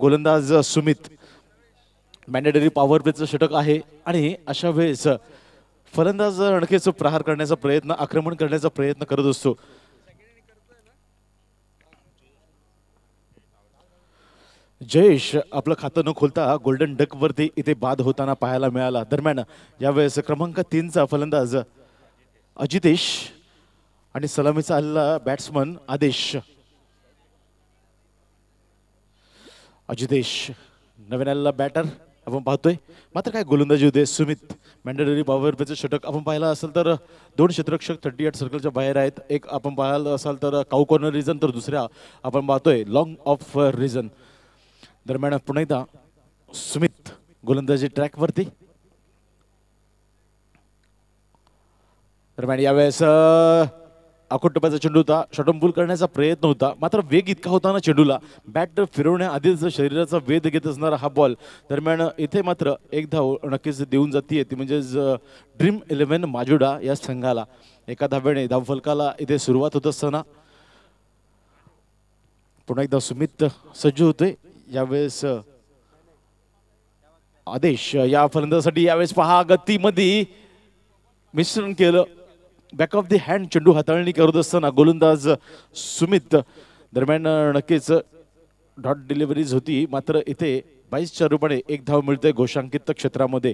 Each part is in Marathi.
गोलंदाज सुमित मॅन्डेटरी पॉवर प्लेचं षटक आहे आणि अशा वेळेस फलंदाज रणखेचं प्रहार करण्याचा प्रयत्न आक्रमण करण्याचा प्रयत्न करत असतो जयेश आपलं खातं न खोलता गोल्डन डक वरती इथे बाद होताना पाहायला मिळाला दरम्यान यावेळेस क्रमांक तीनचा फलंदाज अजितेश आणि सलामीचा आलेला बॅट्समन आदेश अजितेश नवीन बॅटर आपण पाहतोय मात्र काय गोलंदाजी होते सुमित मॅन्डेटरी बावर षटक आपण पाहिलं असेल तर दोन क्षेत्ररक्षक थर्टी एट सर्कलच्या बाहेर आहेत एक आपण पाहिलं असाल तर काऊ कॉर्नर रिझन तर दुसऱ्या आपण पाहतोय लॉंग ऑफ रिझन दरम्यान पुन्हा एकदा सुमित गोलंदाजी ट्रॅकवरती दरम्यान यावेळेस अकोट चेंडू होता शॉटम करण्याचा प्रयत्न होता मात्र वेग इतका होता ना चेंडूला बॅट फिरवण्याआधीच शरीराचा वेध घेत असणारा हा बॉल दरम्यान इथे मात्र एक धाव हो नक्कीच देऊन जाते ती म्हणजेच ड्रीम इलेव्हन माजुडा या संघाला एका धाव्याने धावफलकाला इथे सुरुवात होत असताना पुन्हा एकदा सुमित सज्ज होते यावेळेस आदेश या फलंदासाठी यावेळेस पहा गतीमध्ये मिश्रण केलं बॅक ऑफ दी हँड चेंडू हाताळणी करत असताना गोलंदाज सुमित दरम्यान नक्कीच डॉट डिलिव्हरीज होती मात्र इथे बाईसच्या रूपाने एक धाव मिळते घोषांकित क्षेत्रामध्ये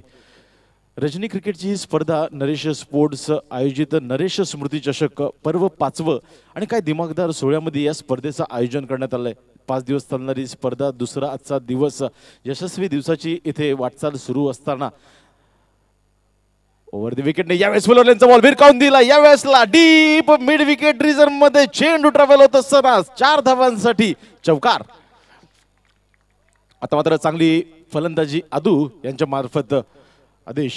रजनी क्रिकेटची ही स्पर्धा नरेश स्पोर्ट्स आयोजित नरेश स्मृती चषक पर्व पाचवं आणि काय दिमागदार सोहळ्यामध्ये या स्पर्धेचं आयोजन करण्यात आलंय पाच दिवस चालणारी स्पर्धा दुसरा आजचा दिवस यशस्वी दिवसाची इथे वाटचाल सुरू असताना ओव्हर द विकेटने यावेळेस फुलवल्यांचा बॉल भिरकावून दिला यावेळेसला डीप मिड विकेट रिझर्व मध्ये चेंडू ट्रॅव्हल होत असताना चार धावांसाठी चौकार आता मात्र चांगली फलंदाजी आदू यांच्या मार्फत आदेश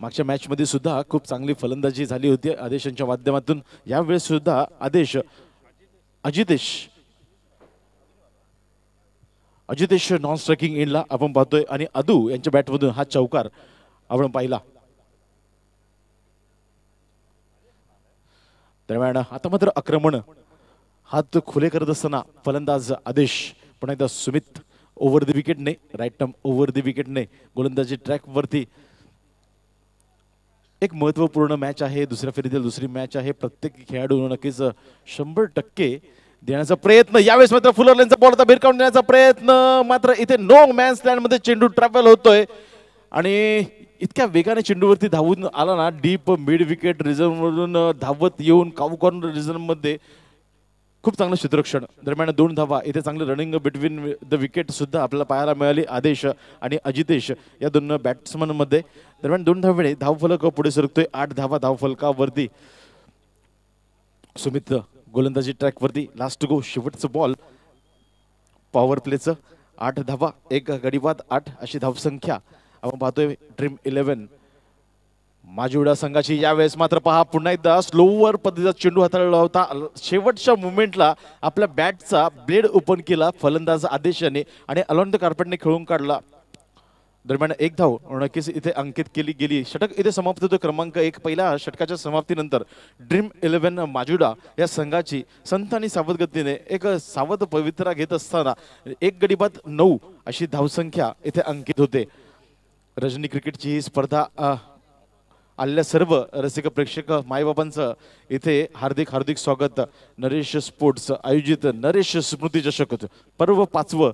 मागच्या मॅच मध्ये सुद्धा खूप चांगली फलंदाजी झाली होती आदेशांच्या माध्यमातून यावेळेस सुद्धा आदेश अजितेश अजितेश नॉन स्ट्रायकिंग इनला आपण पाहतोय आणि अदू यांच्या बॅटमधून हा चौकार आपण पाहिला दरम्यान आता मात्र आक्रमण हात खुले करत असताना फलंदाज आदेश पण एकदा सुमित ओव्हर द विकेटने राईट टर्म ओव्हर द विकेटने गोलंदाजी ट्रॅकवरती एक महत्त्वपूर्ण मॅच आहे दुसऱ्या फेरीतील दुसरी मॅच आहे प्रत्येक खेळाडू नक्कीच शंभर टक्के देण्याचा प्रयत्न यावेळेस मात्र फुलर लाईनचा बॉल आता भिरकावून देण्याचा प्रयत्न मात्र इथे नो मॅन मध्ये चेंडू ट्रॅव्हल होतोय आणि इतक्या वेगाने चेंडूवरती धावून आला ना डीप मिड विकेट रिझर्ववरून धावत येऊन काऊ कॉर्नर मध्ये खूप चांगलं क्षेत्ररक्षण दरम्यान दोन धावा इथे चांगलं रनिंग बिटवीन द विकेट सुद्धा आपल्याला पाहायला मिळाली आदेश आणि अजितेश या दोन बॅट्समनमध्ये दरम्यान दोन धाव धावफलक पुढे सरकतोय आठ धावा धावफलकावरती सुमित गोलंदाजी ट्रॅकवरती लास्ट गो शेवटचं बॉल पॉवर प्लेचं आठ धावा एक गडीवाद आठ अशी धावसंख्या आपण पाहतोय ड्रीम इलेव्हन माजुडा संघाची यावेळेस मात्र पहा पुन्हा एकदा स्लोवर पद्धतीचा चेंडू हाताळला होता शेवटच्या मुवमेंटला आपल्या बॅटचा ब्लेड ओपन केला फलंदाज आदेशाने आणि अलॉन द कार्पेटने खेळून काढला दरम्यान एक धाव नक्कीच इथे अंकित केली गेली षटक इथे समाप्त होतो क्रमांक एक पहिला षटकाच्या समाप्तीनंतर ड्रीम इलेव्हन माजुडा या संघाची संत आणि सावधगतीने एक सावध पवित्रा घेत असताना एक गडीबात नऊ अशी धावसंख्या इथे अंकित होते रजनी क्रिकेटची ही स्पर्धा आलेल्या सर्व रसिक प्रेक्षक माईबाबांचं इथे हार्दिक हार्दिक स्वागत नरेश स्पोर्ट्स आयोजित नरेश स्मृती चषक पर्व पाचवं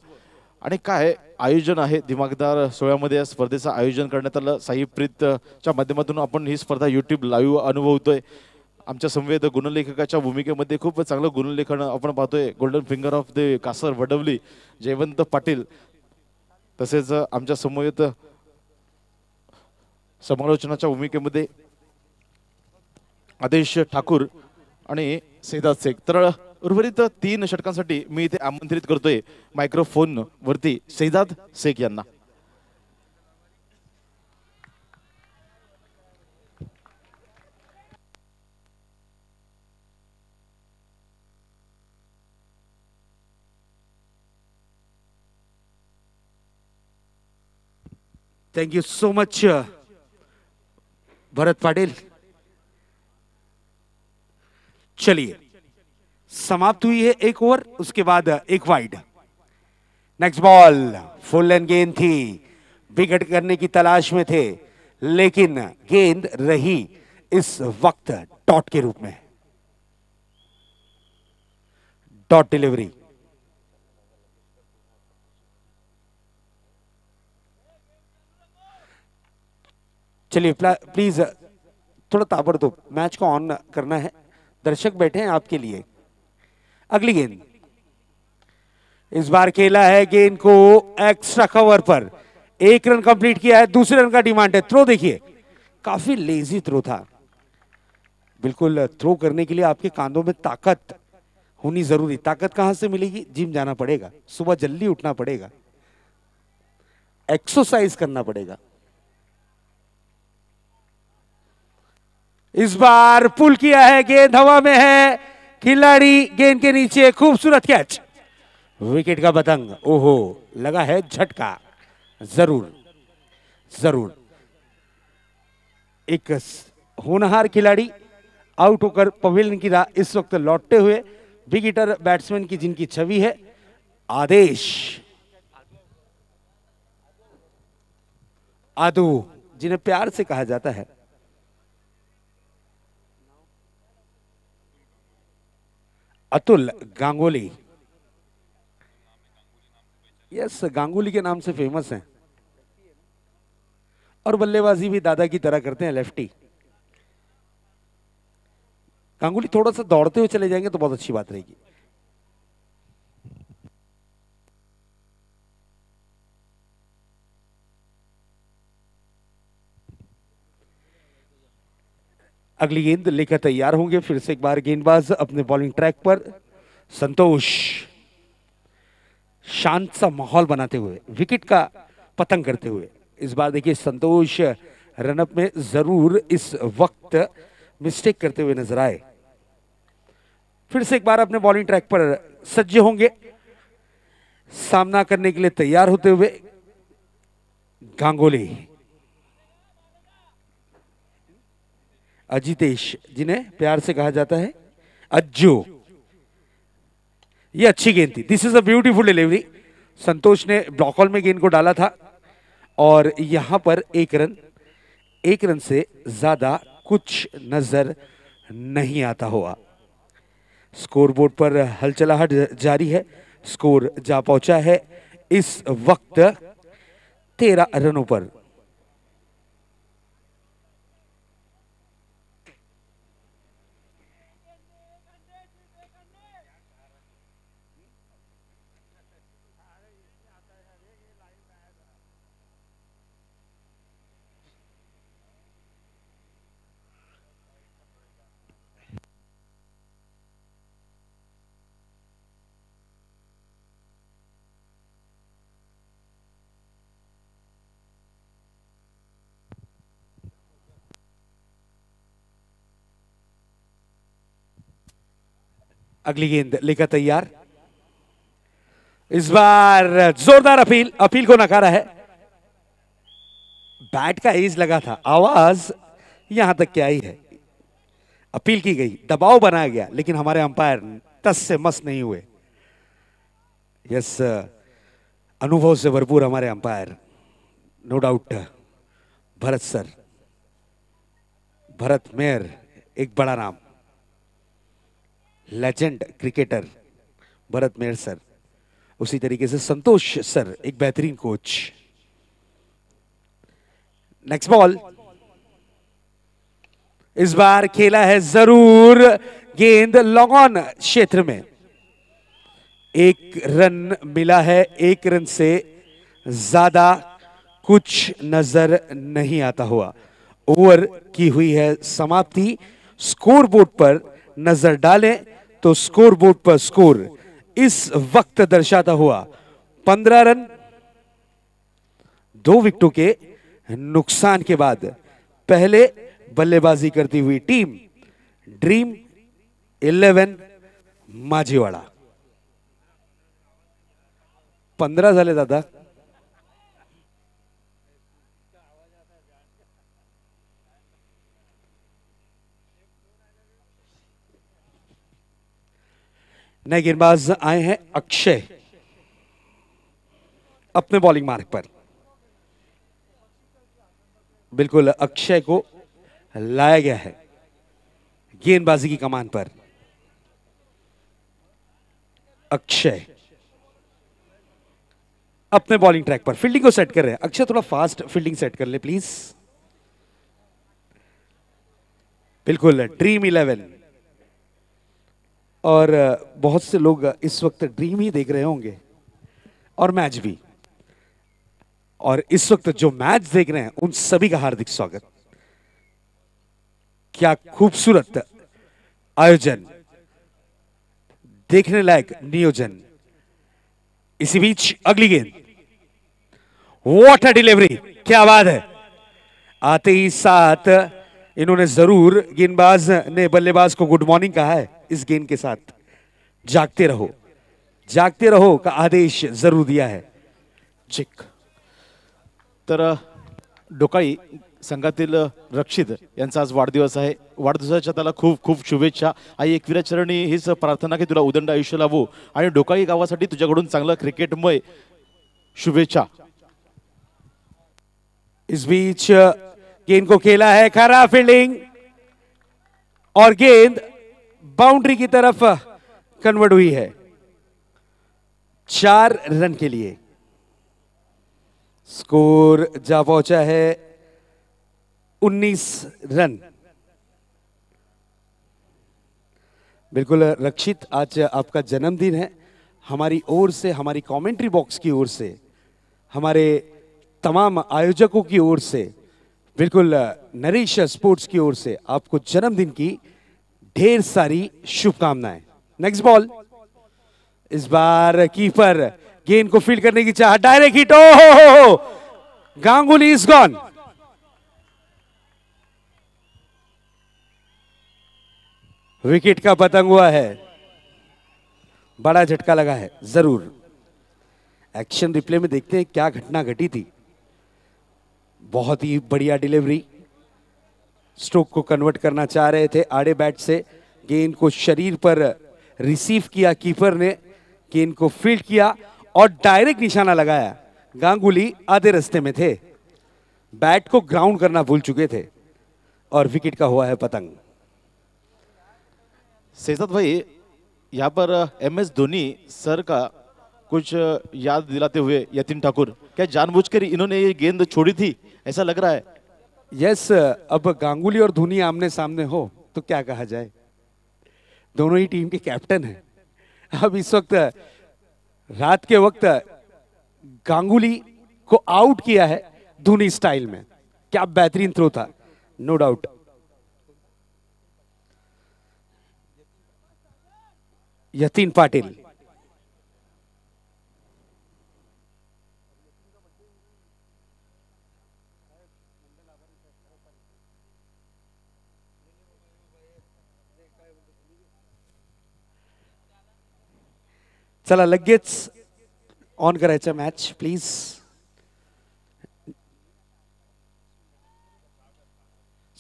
आणि काय आयोजन आहे दिमागदार सोहळ्यामध्ये या स्पर्धेचं आयोजन करण्यात आलं साईप्रीतच्या माध्यमातून आपण ही स्पर्धा यूट्यूब लाईव्ह अनुभवतोय आमच्या संवेद गुणलेखकाच्या भूमिकेमध्ये खूप चांगलं गुणलेखन आपण पाहतोय golden finger of the Kasar Vadavali Jayvant Patil तसेच आमच्या समवेत समालोचनाच्या भूमिकेमध्ये आदेश ठाकूर आणि सेदा शेख तर उर्वरित तीन षटकांसाठी मी इथे आमंत्रित करतोय मायक्रोफोन वरती सैदाद शेख यांना thank you so much Bharat Patil चलिए समाप्त हुई है एक ओवर उसके बाद एक wide next ball full and गेंद थी विकेट करने की तलाश में थे लेकिन गेंद रही इस वक्त डॉट के रूप में डॉट डिलीवरी चलिए प्लीज थोड़ा ताबड़तोब मैच को ऑन करना है दर्शक बैठे हैं आपके लिए अगली गेंद इस बार खेला है गेंद को एक्स्ट्रा कवर पर एक रन कंप्लीट किया है दूसरे रन का डिमांड है थ्रो देखिए काफी लेजी थ्रो था बिल्कुल थ्रो करने के लिए आपके कांधों में ताकत होनी जरूरी ताकत कहां से मिलेगी जिम जाना पड़ेगा सुबह जल्दी उठना पड़ेगा एक्सरसाइज करना पड़ेगा इस बार पुल किया है गेंद हवा में है खिलाड़ी गेंद के नीचे खूबसूरत कैच विकेट का बतंग ओहो लगा है झटका जरूर जरूर एक होनहार खिलाड़ी आउट होकर पवेलन की राह इस वक्त लौटते हुए बिग बैट्समैन की जिनकी छवि है आदेश आदू जिन्हें प्यार से कहा जाता है अतुल गांगुली यस गांगुली के नाम से फेमस हैं और बल्लेबाजी भी दादा की तरह करते हैं लेफ्टी गांगुली थोड़ा सा दौड़ते हुए चले जाएंगे तो बहुत अच्छी बात रहेगी अगली गेंद लेकर तैयार होंगे फिर से एक बार गेंदबाज अपने बॉलिंग ट्रैक पर संतोष शांत सा माहौल बनाते हुए विकेट का पतंग करते हुए इस बार देखिए संतोष रनअप में जरूर इस वक्त मिस्टेक करते हुए नजर आए फिर से एक बार अपने बॉलिंग ट्रैक पर सज्ज होंगे सामना करने के लिए तैयार होते हुए गांगोली अजितेश जिन्हें प्यार से कहा जाता है अज्जो ये अच्छी गेंद थी this is a beautiful delivery Santosh ने ब्लॉक में गेंद को डाला था और यहां पर एक रन एक रन से ज्यादा कुछ नजर नहीं आता हुआ स्कोर बोर्ड पर हलचलाहट जारी है स्कोर जा पहुंचा है इस वक्त तेरह रनों पर अगली गेंद लेकर तैयार इस बार जोरदार अपील अपील को नकारा है बैट का एज लगा था आवाज यहां तक क्या आई है अपील की गई दबाव बनाया गया लेकिन हमारे अंपायर तस से मस नहीं हुए यस अनुभव से भरपूर हमारे umpire no doubt Bharat sir Bharat Mayer एक बड़ा नाम legend cricketer Bharat Meher sir उसी तरीके से संतोष सर एक बेहतरीन कोच नेक्स्ट बॉल इस बार खेला है जरूर गेंद लॉन्ग ऑन क्षेत्र में एक रन मिला है एक रन से ज्यादा कुछ नजर नहीं आता हुआ ओवर की हुई है समाप्ति स्कोरबोर्ड पर नजर डालें तो स्कोर बोर्ड पर स्कोर इस वक्त दर्शाता हुआ पंद्रह रन दो विकेटों के नुकसान के बाद पहले बल्लेबाजी करती हुई टीम ड्रीम इलेवन माझीवाड़ा पंद्रह दादा नए गेंदबाज आए हैं अक्षय अपने बॉलिंग मार्ग पर बिल्कुल अक्षय को लाया गया है गेंदबाजी की कमान पर अक्षय अपने बॉलिंग ट्रैक पर फील्डिंग को सेट कर रहे हैं अक्षय थोड़ा फास्ट फील्डिंग सेट कर ले प्लीज बिल्कुल ड्रीम इलेवन और बहुत से लोग इस वक्त ड्रीम ही देख रहे होंगे और मैच भी और इस वक्त जो मैच देख रहे हैं उन सभी का हार्दिक स्वागत क्या खूबसूरत आयोजन देखने लायक नियोजन इसी बीच अगली गेंद अ डिलीवरी क्या बात है आते ही साथ इन्होंने जरूर गेंदबाज ने बल्लेबाज को गुड मॉर्निंग कहा है इस गेंद के साथ जागते रहो जागते रहो का आदेश जरूर दिया है चिक तर डोकाळी संघातील रक्षित यांचा आज वाढदिवस आहे वाढदिवसाच्या त्याला खूप खूप शुभेच्छा आई एक विराचरणी हीच प्रार्थना की तुला उदंड आयुष्य लावू आणि डोकाळी गावासाठी तुझ्याकडून चांगलं क्रिकेटमय शुभेच्छा इस बीच गेंद को खेला है खरा फील्डिंग और गेंद बाउंड्री की तरफ कन्वर्ट हुई है चार रन के लिए स्कोर जा पहुंचा है 19 रन बिल्कुल रक्षित आज आपका जन्मदिन है हमारी ओर से हमारी कमेंट्री बॉक्स की ओर से हमारे तमाम आयोजकों की ओर से बिल्कुल नरेश स्पोर्ट्स की ओर से आपको जन्मदिन की ढेर सारी शुभकामनाएं नेक्स्ट बॉल इस बार कीपर गेंद को फील्ड करने की चाह डायरेक्ट हिट ओ हो हो गांगुली इज गॉन विकेट का पतंग हुआ है बड़ा झटका लगा है जरूर एक्शन रिप्ले में देखते हैं क्या घटना घटी थी बहुत ही बढ़िया डिलीवरी स्ट्रोक को कन्वर्ट करना चाह रहे थे आड़े बैट से गेंद को शरीर पर रिसीव किया कीपर ने गेंद को फील्ड किया और डायरेक्ट निशाना लगाया गांगुली आधे रास्ते में थे बैट को ग्राउंड करना भूल चुके थे और विकेट का हुआ है पतंग शेषद भाई यहाँ पर एम एस धोनी सर का कुछ याद दिलाते हुए यतिन ठाकुर क्या जानबूझकर इन्होंने ये गेंद छोड़ी थी ऐसा लग रहा है यस अब गांगुली और धोनी आमने सामने हो तो क्या कहा जाए दोनों ही टीम के कैप्टन हैं अब इस वक्त रात के वक्त गांगुली को आउट किया है धोनी स्टाइल में क्या बेहतरीन थ्रो था नो डाउट यतीन पाटिल चला लगेच ऑन करायचं मॅच प्लीज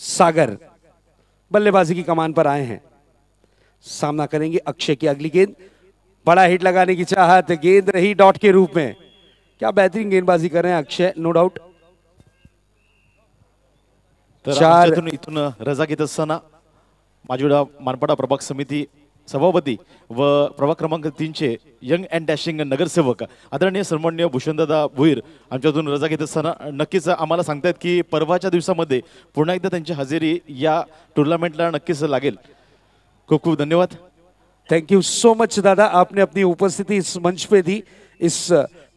सागर बल्लेबाजी की कमान पर आए हैं सामना करेंगे अक्षय की अगली गेंद बड़ा हिट लगाने की चाहत गेंद रही डॉट के रूप में क्या बेहतरीन गेंदबाजी कर रहे हैं अक्षय नो डाउट चार इतना रजा घेत असताना माजीवडा मानपाडा प्रभाग समिति सभापती व प्रभाग क्रमांक तीनचे यंग अँड डॅशिंग नगरसेवक आदरणीय सन्मान्य भूषणदादा भुईर आमच्यातून रजा घेत असताना नक्कीच आम्हाला सांगतायत की परवाच्या दिवसामध्ये पुन्हा एकदा त्यांची हजेरी या टुर्नामेंटला नक्कीच लागेल खूप खूप धन्यवाद थँक्यू सो मच दादा आपने अपनी उपस्थिती इस मंच पे दी इस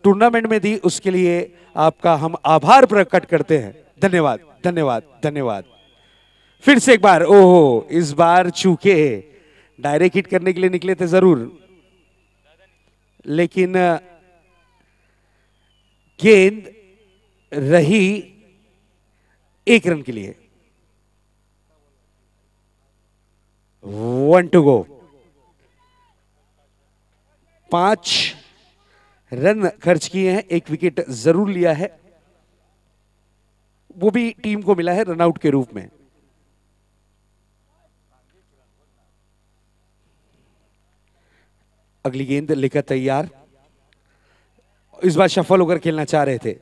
टूर्नामेंट uh, में दी उसके लिए आपका हम आभार प्रकट करते हैं धन्यवाद धन्यवाद धन्यवाद फिर से एक बार ओहो इस बार चूके डायरेक्ट हिट करने के लिए निकले थे जरूर लेकिन गेंद रही एक रन के लिए वन टू गो पांच रन खर्च किए हैं एक विकेट जरूर लिया है वो भी टीम को मिला है रनआउट के रूप में अगली गेंद लेकर तैयार इस बार सफल होकर खेलना चाह रहे थे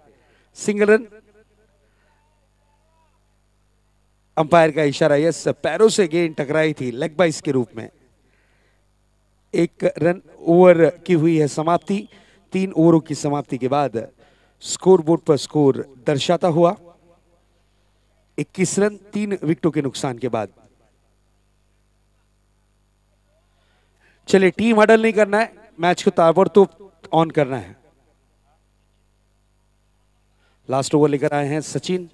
सिंगल रन अंपायर का इशारा यस पैरों से गेंद टकराई थी लेग बाइस के रूप में एक रन ओवर की हुई है समाप्ति तीन ओवरों की समाप्ति के बाद स्कोर बोर्ड पर स्कोर दर्शाता हुआ 21 रन तीन विकेटों के नुकसान के बाद चलिए टीम हडल नहीं करना है मैच को ताबड़तोब ऑन करना है लास्ट ओवर लेकर आए हैं सचिन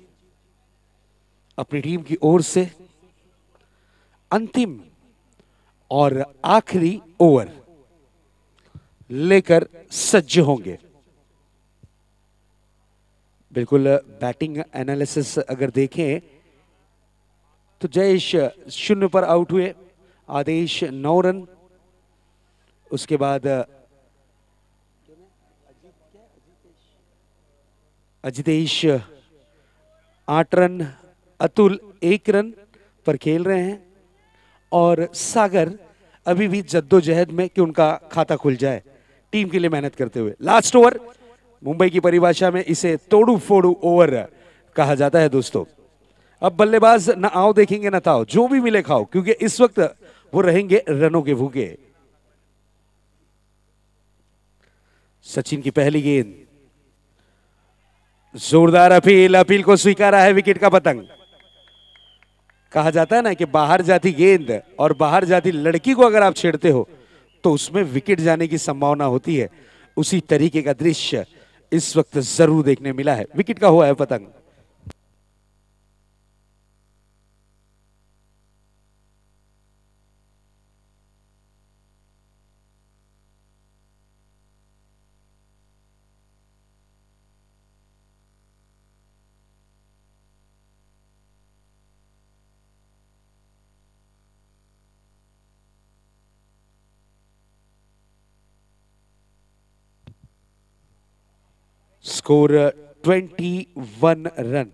अपनी टीम की ओर से अंतिम और आखिरी ओवर लेकर सज्ज होंगे बिल्कुल बैटिंग एनालिसिस अगर देखें तो जयेश शून्य पर आउट हुए आदेश नौ रन उसके बाद अजितेश आठ रन अतुल एक रन पर खेल रहे हैं और सागर अभी भी जद्दोजहद में कि उनका खाता खुल जाए टीम के लिए मेहनत करते हुए लास्ट ओवर मुंबई की परिभाषा में इसे तोड़ू फोड़ू ओवर कहा जाता है दोस्तों अब बल्लेबाज ना आओ देखेंगे ना ताओ जो भी मिले खाओ क्योंकि इस वक्त वो रहेंगे रनों के भूखे सचिन की पहली गेंद जोरदार अपील अपील को स्वीकारा है विकेट का पतंग कहा जाता है ना कि बाहर जाती गेंद और बाहर जाती लड़की को अगर आप छेड़ते हो तो उसमें विकेट जाने की संभावना होती है उसी तरीके का दृश्य इस वक्त जरूर देखने मिला है विकेट का हुआ है पतंग score twenty one run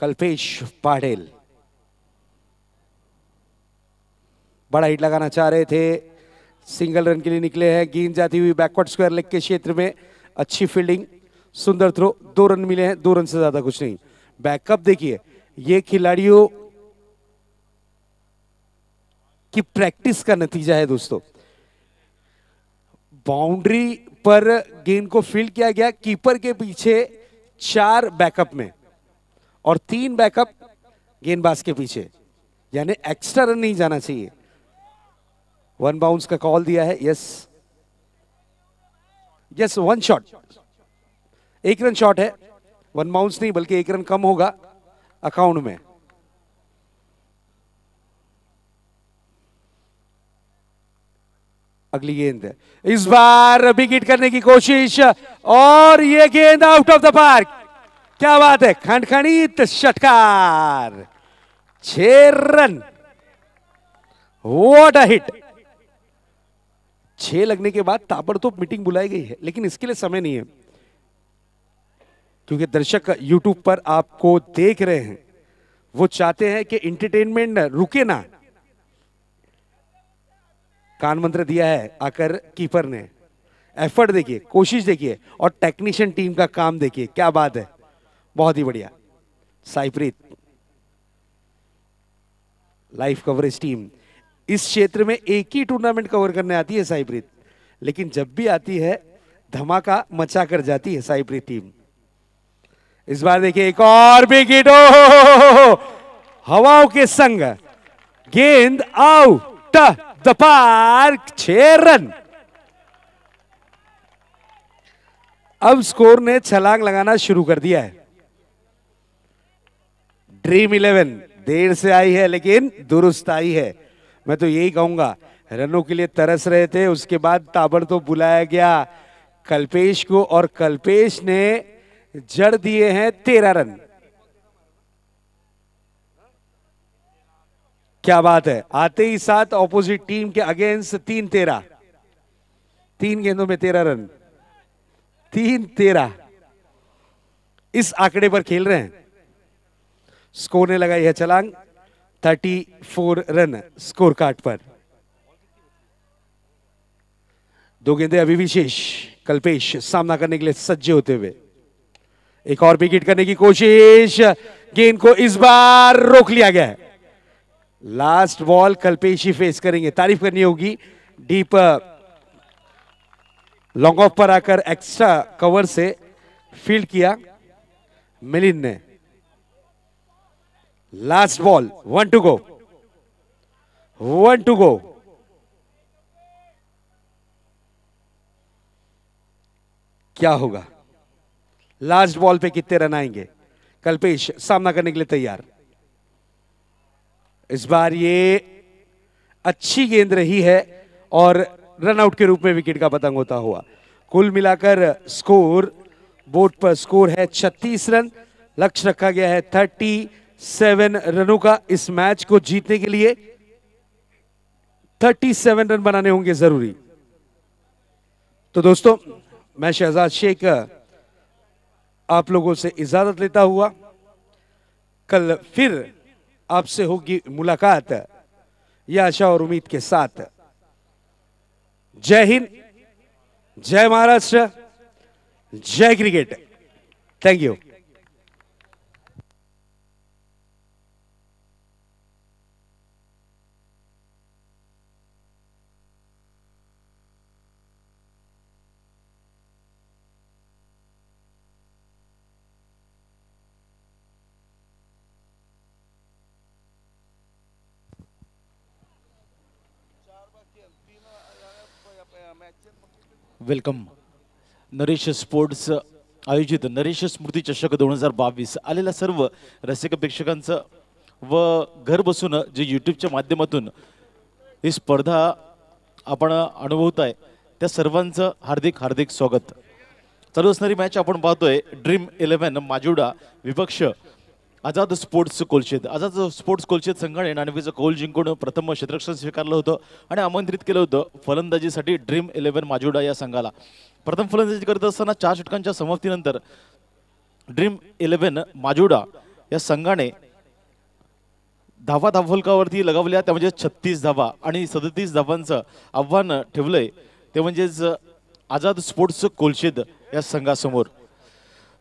Kalpesh Patil बड़ा हिट लगाना चाह रहे थे सिंगल रन के लिए निकले हैं गेंद जाती हुई बैकवर्ड स्क्वायर लेग के क्षेत्र में अच्छी फील्डिंग सुंदर थ्रो दो रन मिले हैं दो रन से ज्यादा कुछ नहीं बैकअप देखिए ये खिलाड़ियों की प्रैक्टिस का नतीजा है दोस्तों बाउंड्री पर गेंद को फील्ड किया गया कीपर के पीछे चार बैकअप में और तीन बैकअप गेंदबाज के पीछे यानी एक्स्ट्रा रन नहीं जाना चाहिए वन बाउंस का कॉल दिया है यस यस वन शॉट एक रन शॉट है वन बाउंस नहीं बल्कि एक रन कम होगा अकाउंट में अगली गेंद इस बार बिग करने की कोशिश और ये गेंद आउट ऑफ द पार्क क्या बात है खंडखणित षटकार छह रन वॉट अ हिट छह लगने के बाद ताबड़तोब मीटिंग बुलाई गई है लेकिन इसके लिए समय नहीं है क्योंकि दर्शक यूट्यूब पर आपको देख रहे हैं वो चाहते हैं कि एंटरटेनमेंट रुके ना कान मंत्र दिया है आकर कीपर ने एफर्ट देखिए कोशिश देखिए और टेक्नीशियन टीम का काम देखिए क्या बात है बहुत ही बढ़िया साईप्रीत लाइफ कवरेज टीम इस क्षेत्र में एक ही टूर्नामेंट कवर करने आती है साईप्रीत लेकिन जब भी आती है धमाका मचा कर जाती है साईप्रीत टीम इस बार देखिए एक और बिग हवाओं के संग गेंद आउट द पार्क रन अब स्कोर ने छलांग लगाना शुरू कर दिया है ड्रीम इलेवन देर से आई है लेकिन दुरुस्त आई है मैं तो यही कहूंगा रनों के लिए तरस रहे थे उसके बाद ताबड़ तो बुलाया गया कल्पेश को और कल्पेश ने जड़ दिए हैं तेरह रन क्या बात है आते ही साथ ऑपोजिट टीम के अगेंस्ट तीन तेरह तीन गेंदों में तेरह रन तीन तेरह इस आंकड़े पर खेल रहे हैं स्कोर ने लगाई है छलांग 34 रन स्कोर कार्ड पर दो गेंदे अभी विशेष कल्पेश सामना करने के लिए सज्जे होते हुए एक और विकेट करने की कोशिश गेंद को इस बार रोक लिया गया है लास्ट बॉल कल्पेश ही फेस करेंगे तारीफ करनी होगी डीप लॉन्ग ऑफ पर आकर एक्स्ट्रा कवर से फील्ड किया मिलिन ने last ball one two go one two go क्या होगा लास्ट बॉल पे कितने रन आएंगे कल्पेश सामना करने के लिए तैयार इस बार ये अच्छी गेंद रही है और रन आउट के रूप में विकेट का पतंग होता हुआ कुल मिलाकर स्कोर बोर्ड पर स्कोर है 36 रन लक्ष्य रखा गया है 30 सेवन रनों का इस मैच को जीतने के लिए थर्टी सेवन रन बनाने होंगे जरूरी तो दोस्तों मैं शहजाद शेख आप लोगों से इजाजत लेता हुआ कल फिर आपसे होगी मुलाकात या आशा और उम्मीद के साथ जय हिंद जय महाराष्ट्र जय cricket thank you welcome Naresh sports आयोजित नरेश स्मृती चषक दोन हजार बावीस आलेल्या सर्व रसिक प्रेक्षकांचं व घर बसून जे यूट्यूबच्या माध्यमातून ही स्पर्धा आपण अनुभवत आहे त्या सर्वांचं हार्दिक हार्दिक स्वागत चालू असणारी मॅच आपण पाहतोय ड्रीम इलेवन माजुडा विपक्ष आझाद स्पोर्ट्स कोलशेत आझाद स्पोर्ट्स कोलशेद संघाने नाणेफेचं कौल जिंकून प्रथम क्षेत्रक्षण स्वीकारलं होतं आणि आमंत्रित केलं होतं फलंदाजीसाठी ड्रीम इलेव्हन माजुडा या संघाला प्रथम फलंदाजी करत असताना चार षटकांच्या समाप्तीनंतर ड्रीम इलेव्हन माजुडा या संघाने धावा धावलकावरती लगावल्या त्या म्हणजे छत्तीस धावा आणि सदतीस धावांचं आव्हान ठेवलंय ते म्हणजेच आझाद स्पोर्ट्स कोलशेद या संघासमोर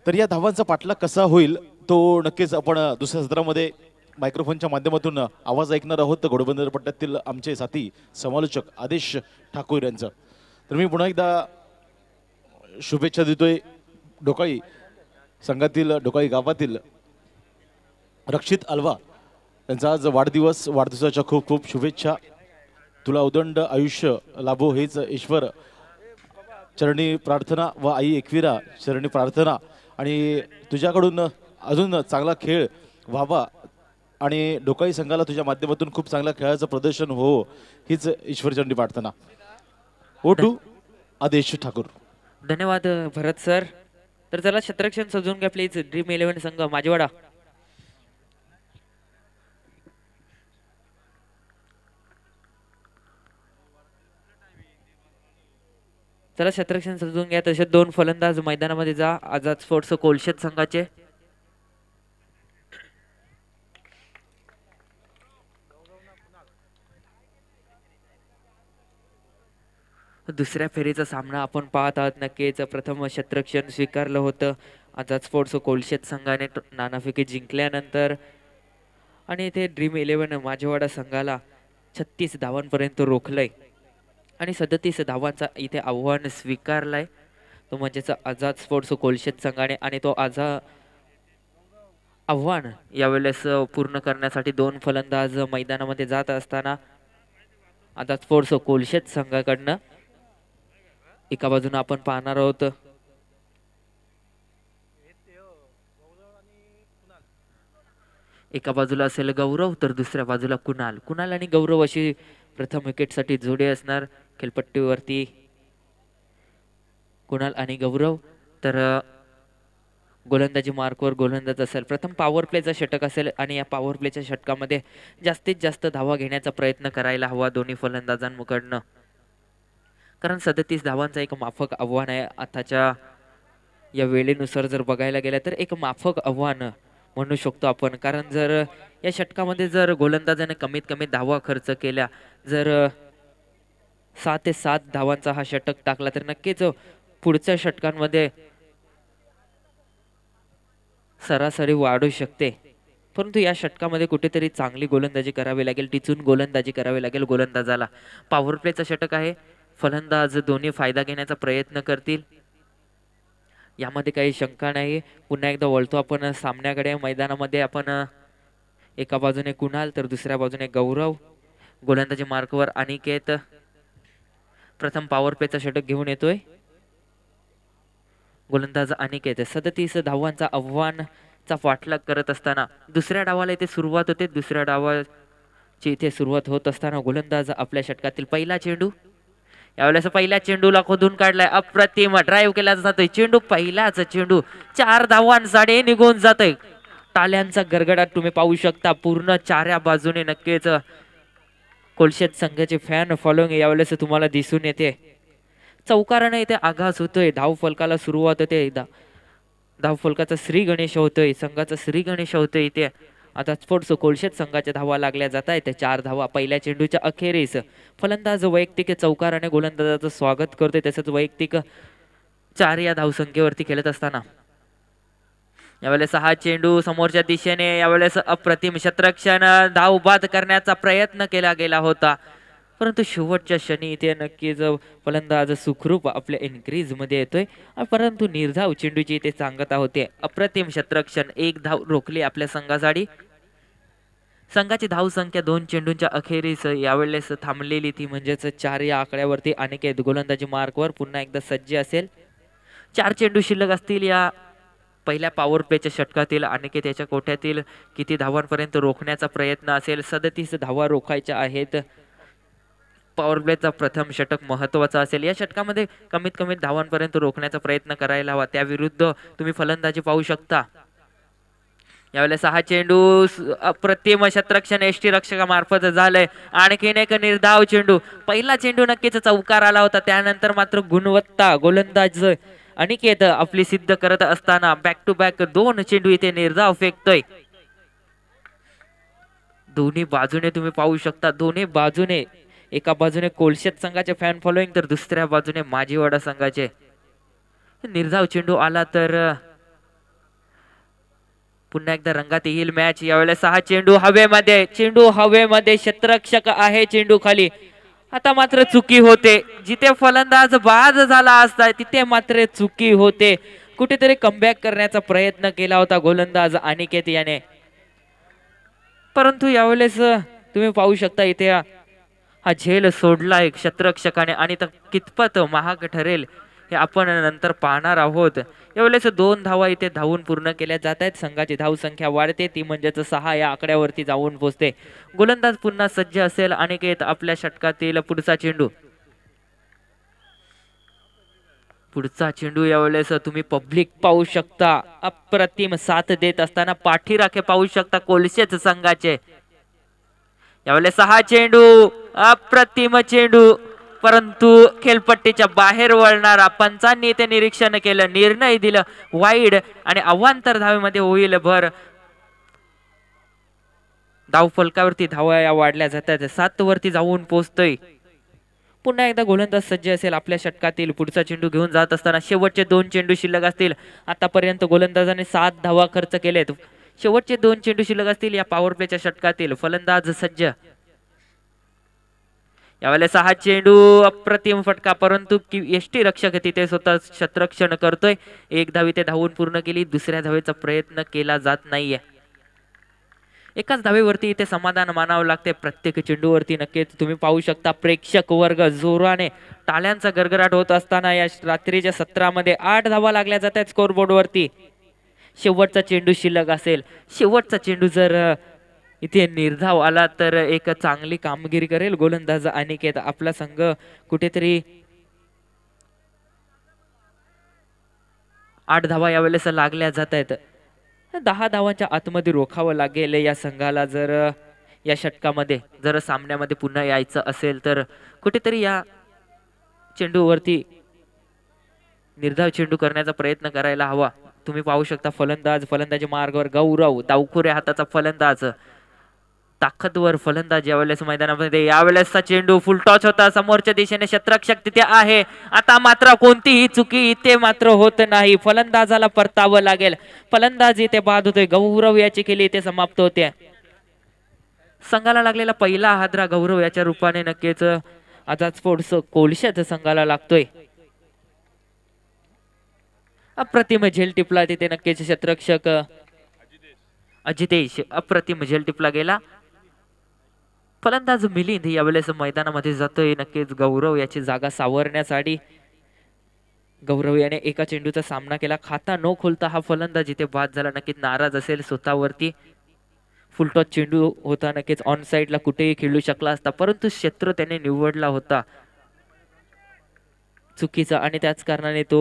तर या धावांचा पाठलाग कसा होईल तो नक्कीच आपण दुसऱ्या सत्रामध्ये मायक्रोफोनच्या माध्यमातून आवाज ऐकणार आहोत घोडबंदर पट्ट्यातील आमचे साथी समालोचक आदेश ठाकूर यांचं तर मी पुन्हा एकदा शुभेच्छा देतोय ढोकाळी संघातील ढोकाळी गावातील रक्षित अल्वा यांचा आज वाढदिवस वाढदिवसाच्या खूप खूप शुभेच्छा तुला उदंड आयुष्य लाभो हेच ईश्वर चरणी प्रार्थना व आई एकविरा चरणी प्रार्थना आणि तुझ्याकडून अजून चांगला खेळ व्हावा आणि डोकाई संघाला तुझ्या माध्यमातून खूप चांगला खेळाचं प्रदर्शन हो हीच ईश्वरचंडी प्रार्थना ओ टू आदेश ठाकूर धन्यवाद भरत सर तर चला छत्रक्षण सजून घ्या प्लीज ड्रीम इलेव्हन संघ माझेवाडा चला छत्रक्षण सजून घ्या तसे दोन फलंदाज मैदानामध्ये जा आझाद स्पोर्ट्स कोलशेत संघाचे दुसऱ्या फेरीचा सामना आपण पाहत आहोत नक्कीच प्रथम शत्रक्षण स्वीकारलं होतं आझाद स्पोर्ट्स कोलशेत संघाने नानाफेकी जिंकल्यानंतर आणि इथे ड्रीम इलेव्हन माझेवाडा संघाला छत्तीस धावांपर्यंत रोखलंय आणि सदतीस धावांचा इथे आव्हान स्वीकारलाय तो म्हणजेच आझाद स्पोर्ट्स कोलशेत संघाने आणि तो आझा आव्हान यावेळेस पूर्ण करण्यासाठी दोन फलंदाज मैदानामध्ये जात असताना आझाद स्पोर्ट्स कोलशेत संघाकडनं एका बाजूने आपण पाहणार आहोत एका बाजूला असेल गौरव तर दुसऱ्या बाजूला कुणाल कुणाल आणि गौरव अशी प्रथम विकेट साठी जोडे असणार खेळपट्टीवरती कुणाल आणि गौरव तर गोलंदाजी मार्कवर गोलंदाज असेल प्रथम पॉवर प्लेचा षटक असेल आणि या पॉवर प्लेच्या षटकामध्ये जास्तीत जास्त धावा घेण्याचा प्रयत्न करायला हवा दोन्ही फलंदाजांकडनं कारण सदतीस धावांचा एक माफक आव्हान आहे आताच्या या वेळेनुसार जर बघायला गेलं तर एक माफक आव्हान म्हणू शकतो आपण कारण जर या षटकामध्ये जर गोलंदाजाने कमीत कमी धावा खर्च केल्या जर सहा ते सात धावांचा हा षटक टाकला तर नक्कीच पुढच्या षटकांमध्ये सरासरी वाढू शकते परंतु या षटकामध्ये कुठेतरी चांगली गोलंदाजी करावी लागेल टिचून गोलंदाजी करावी लागेल गोलंदाजाला पॉवर प्लेचा षटक आहे फलंदाज दोन्ही फायदा घेण्याचा प्रयत्न करतील यामध्ये काही शंका नाही पुन्हा एकदा वळतो आपण सामन्याकडे मैदानामध्ये आपण एका बाजूने कुणाल तर दुसऱ्या बाजूने गौरव गोलंदाजी मार्कवर अनिकेत प्रथम पॉवर प्लेचा षटक घेऊन येतोय गोलंदाज अनिकेत सदतीस धावांचा आव्हानचा पाठलाग करत असताना दुसऱ्या डावाला इथे सुरुवात होते दुसऱ्या डावाची इथे सुरुवात होत असताना गोलंदाज आपल्या षटकातील पहिला चेंडू यावेळेस पहिल्या चेंडूला खोदून काढलाय अप्रतिम ड्राईव्ह केला जातोय चेंडू पहिलाच चेंडू चार धावांसाठी निघून जातोय टाल्यांचा गरगडाट तुम्ही पाहू शकता पूर्ण चार्या बाजूने नक्कीच कोलशेत संघाचे फॅन फॉलोइंग यावेळेस तुम्हाला दिसून येते चौकारानं इथे आघास होतोय धाव फलकाला सुरुवात होते धाव फलकाचा श्री गणेश होतोय संघाचा श्री गणेश होतोय इथे आता सो कोळशेत संघाच्या धावा लागल्या जात आहेत चार धावा पहिल्या चेंडूच्या अखेरीस फलंदाज वैयक्तिक चौकाराने गोलंदाजाचं स्वागत करतोय तसंच वैयक्तिक चार या धावसंख्येवरती खेळत असताना यावेळेस सहा चेंडू समोरच्या दिशेने यावेळेस अप्रतिम शत्रक्षण धाव बाद करण्याचा प्रयत्न केला गेला होता परंतु शेवटच्या क्षणी इथे नक्कीच फलंदाज सुखरूप आपल्या मध्ये येतोय परंतु निर्धाव चेंडूची इथे सांगत होते अप्रतिम शत्रक्षण एक धाव रोखली आपल्या संघासाठी संघाची धावसंख्या दोन चेंडूंच्या अखेरीस यावेळेस थांबलेली ती म्हणजेच चार या आकड्यावरती अनेक गोलंदाजी मार्कवर पुन्हा एकदा सज्ज असेल चार चेंडू शिल्लक असतील या पहिल्या पॉवर प्लेच्या षटकातील अनेके त्याच्या कोठ्यातील किती धावांपर्यंत रोखण्याचा प्रयत्न असेल सदतीस धावा रोखायच्या आहेत पॉवर प्रथम षटक महत्वाचा असेल या षटकामध्ये कमीत कमी धावांपर्यंत रोखण्याचा प्रयत्न करायला हवा त्याविरुद्ध तुम्ही फलंदाजी पाहू शकता यावेळेला सहा चेंडू अप्रतिम शत्रक्षण एस टी रक्षकामार्फत झालंय आणखीन एक निर्धाव चेंडू पहिला चेंडू नक्कीच चौकार आला होता त्यानंतर मात्र गुणवत्ता गोलंदाज अनिकेत आपली सिद्ध करत असताना बॅक टू बॅक दोन चेंडू इथे निर्धाव फेकतोय दोन्ही बाजूने तुम्ही पाहू शकता दोन्ही बाजूने एका बाजूने कोलशेत संघाचे फॅन फॉलोईंग तर दुसऱ्या बाजूने माजीवाडा संघाचे निर्धाव चेंडू आला तर पुन्हा एकदा रंगात येईल मॅच यावेळेला सहा चेंडू हवेमध्ये चेंडू हवेमध्ये क्षेत्ररक्षक आहे चेंडू खाली आता मात्र चुकी होते जिथे फलंदाज बाज झाला असता तिथे मात्र चुकी होते कुठेतरी कमबॅक करण्याचा प्रयत्न केला होता गोलंदाज अनिकेत याने परंतु यावेळेस तुम्ही पाहू शकता इथे हा झेल सोडलाय शत्रक्षकाने आणि कितपत महाग ठरेल हे आपण नंतर पाहणार आहोत यावेळेस दोन धावा इथे धावून पूर्ण केल्या जात आहेत संघाची धावसंख्या वाढते ती म्हणजेच सहा या आकड्यावरती जाऊन पोहोचते गोलंदाज पुन्हा सज्ज असेल अनिकेत आपल्या षटकातील पुढचा चेंडू पुढचा चेंडू यावेळेस तुम्ही पब्लिक पाहू शकता अप्रतिम साथ देत असताना पाठीराखे पाहू शकता कोलशेच संघाचे यावेळेस सहा चेंडू अप्रतिम चेंडू परंतु खेळपट्टीच्या बाहेर वळणारा पंचांनी ते निरीक्षण केलं निर्णय दिलं वाईड आणि अव्हांतर धावेमध्ये होईल भर धाव फलकावरती धावा वाढल्या जातात सात वरती जाऊन पोहोचतोय पुन्हा एकदा गोलंदाज सज्ज असेल आपल्या षटकातील पुढचा चेंडू घेऊन जात असताना शेवटचे दोन चेंडू शिल्लक असतील आतापर्यंत गोलंदाजाने सात धावा खर्च केलेत शेवटचे दोन चेंडू शिल्लक असतील या पॉवर प्लेच्या षटकातील फलंदाज सज्ज यावेळेला सहा चेंडू अप्रतिम फटका परंतु यष्टी रक्षक तिथे स्वतः शतरक्षण करतोय एक धावी ते धावून पूर्ण केली दुसऱ्या धावेचा प्रयत्न केला जात नाहीये एकाच धावेवरती इथे समाधान मानावं लागते प्रत्येक चेंडूवरती नक्कीच तुम्ही पाहू शकता प्रेक्षक वर्ग जोराने टाळ्यांचा गरगराट होत असताना या रात्रीच्या सत्रामध्ये आठ धावा लागल्या आहेत स्कोरबोर्डवरती शेवटचा चेंडू शिल्लक असेल शेवटचा चेंडू जर इथे निर्धाव आला तर एक चांगली कामगिरी करेल गोलंदाज अनिकेत आपला संघ कुठेतरी आठ धावा यावेळेस लागल्या जात आहेत दहा धावांच्या आतमध्ये रोखावं लागेल या संघाला जर या षटकामध्ये जर सामन्यामध्ये पुन्हा यायचं असेल तर कुठेतरी या चेंडूवरती निर्धाव चेंडू करण्याचा प्रयत्न करायला हवा तुम्ही पाहू शकता फलंदाज फलंदाजी मार्गावर गौरव दावखुऱ्या हाताचा फलंदाज ताकदवर फलंदाज यावेळेस मैदानामध्ये यावेळेसचा चेंडू फुल टॉच होता समोरच्या दिशेने शत्रक्षक तिथे आहे आता मात्र कोणतीही चुकी इथे मात्र होत नाही फलंदाजाला परतावं लागेल फलंदाज इथे बाद होतोय गौरव याची केली इथे समाप्त होते संघाला लागलेला पहिला हादरा गौरव याच्या रूपाने नक्कीच आता स्पोर्ट्स कोलशाच संघाला लागतोय अप्रतिम झेल टिपला तिथे नक्कीच शत्रक्षक अजितेश अप्रतिम झेल टिपला गेला फलंदाज मिलिंद यावेळेस मैदानामध्ये जातोय नक्कीच गौरव याची जागा सावरण्यासाठी गौरव याने एका चेंडूचा सामना केला खाता न खोलता हा फलंदाज इथे बाद झाला नक्कीच नाराज असेल स्वतःवरती फुलटॉस चेंडू होता नक्कीच ऑन साईडला कुठेही खेळू शकला असता परंतु क्षेत्र त्याने निवडला होता चुकीचा आणि त्याच कारणाने तो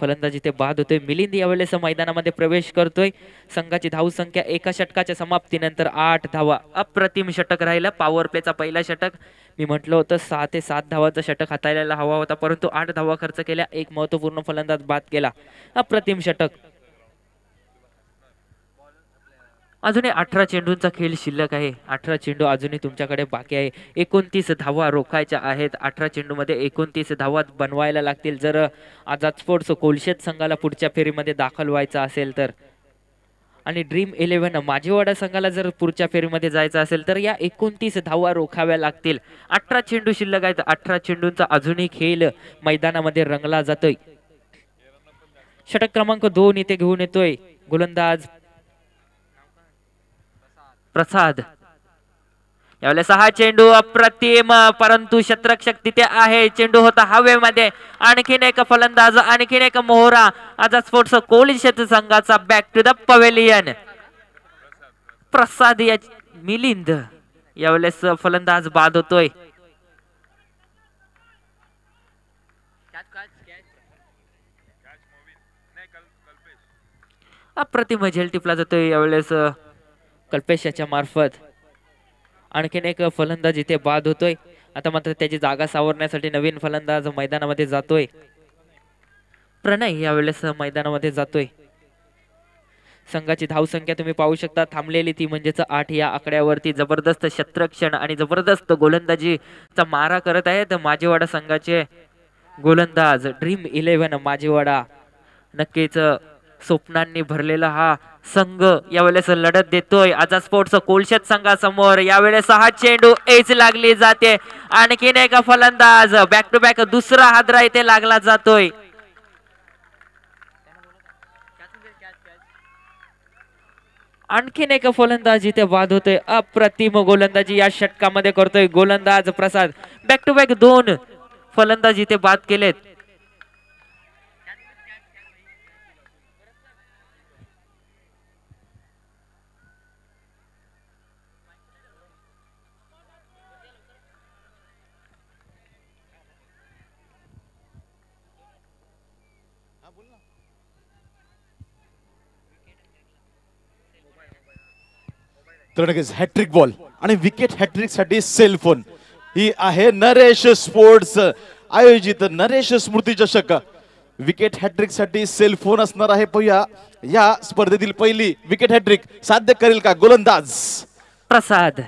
फलंदाजी ते बाद होतोय मिलिंद यावेळेस मैदानामध्ये प्रवेश करतोय संघाची धाव संख्या एका षटकाच्या समाप्तीनंतर आठ धावा अप्रतिम षटक राहिला पॉवर प्लेचा पहिला षटक मी म्हटलं होतं सहा ते सात धावाचा षटक हाताळायला हवा होता परंतु आठ धावा खर्च केल्या एक महत्त्वपूर्ण फलंदाज बाद केला अप्रतिम षटक अजूनही अठरा चेंडूंचा खेळ शिल्लक आहे अठरा चेंडू अजूनही तुमच्याकडे बाकी आहे एकोणतीस धावा रोखायच्या आहेत अठरा चेंडूमध्ये एकोणतीस धावा बनवायला लागतील जर आझाद स्पोर्ट्स कोलशेत संघाला पुढच्या फेरीमध्ये दाखल व्हायचं असेल तर आणि ड्रीम इलेव्हन माझीवाडा संघाला जर पुढच्या फेरीमध्ये जायचं असेल तर या एकोणतीस धावा रोखाव्या लागतील अठरा चेंडू शिल्लक आहेत अठरा चेंडूंचा अजूनही खेळ मैदानामध्ये रंगला जातोय षटक क्रमांक दोन इथे घेऊन येतोय गोलंदाज प्रसाद यावेळेस सहा चेंडू अप्रतिम परंतु शत्रक्षक तिथे आहे चेंडू होता हवेमध्ये आणखीन एक फलंदाज आणखीन एक मोहरा आज स्पोर्ट्स कोळी क्षेत्र संघाचा back to the pavilion Prasad या मिलिंद यावेळेस फलंदाज बाद होतोय अप्रतिम झेल टिपला जातोय यावेळेस कल्पेशाच्या मार्फत आणखीन एक फलंदाज इथे बाद होतोय आता मात्र त्याची जागा सावरण्यासाठी नवीन फलंदाज मैदानामध्ये जातोय प्रणय यावेळेस मैदानामध्ये जातोय संघाची धावसंख्या तुम्ही पाहू शकता थांबलेली ती म्हणजेच आठ या आकड्यावरती जबरदस्त शत्रक्षण आणि जबरदस्त गोलंदाजीचा मारा करत आहेत माजेवाडा संघाचे गोलंदाज ड्रीम इलेव्हन माजेवाडा नक्कीच स्वप्नांनी भरलेला हा संघ यावेळेस लढत देतोय आजा स्पोर्ट्स कोलशेत संघासमोर यावेळेस हा चेंडू एच लागली जाते आणखीन एका फलंदाज बॅक टू बॅक दुसरा हादरा इथे लागला जातोय आणखीन एक फलंदाज इथे बाद होतोय अप्रतिम गोलंदाजी या षटकामध्ये करतोय गोलंदाज प्रसाद बॅक टू बॅक दोन फलंदाज इथे बाद केलेत तर नक्कीच हॅट्रिक बॉल आणि विकेट हॅट्रिकसाठी फोन ही आहे नरेश स्पोर्ट्स आयोजित नरेश स्मृती चषक विकेट हॅट्रिक सेल फोन असणार आहे पहिया या स्पर्धेतील पहिली विकेट हॅट्रिक साध्य करेल का गोलंदाज प्रसाद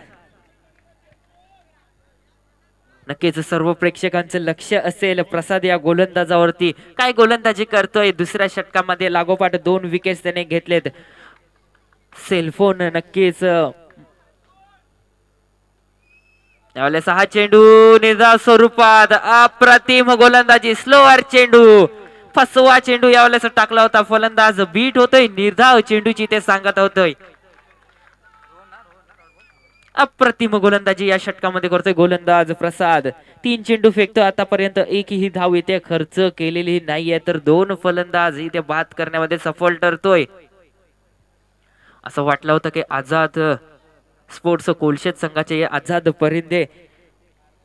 नक्कीच सर्व प्रेक्षकांचं लक्ष असेल प्रसाद या गोलंदाजावरती काय गोलंदाजी करतोय दुसऱ्या षटकामध्ये लागोपाठ दोन विकेट्स त्याने घेतलेत सेलफोन नक्कीच त्यावेळेस हा चेंडू निजा स्वरूपात अप्रतिम गोलंदाजी स्लोअर चेंडू फसवा चेंडू यावेळेस टाकला होता फलंदाज बीट होतोय निर्धाव चेंडूची ते सांगत होतोय अप्रतिम गोलंदाजी या षटकामध्ये करतोय गोलंदाज प्रसाद तीन चेंडू फेकतो आतापर्यंत एकही धाव इथे खर्च केलेली नाहीये तर दोन फलंदाज इथे बाद करण्यामध्ये सफल ठरतोय असं वाटलं होतं की आझाद स्पोर्ट्स कोलशेत संघाचे आझाद परिंदे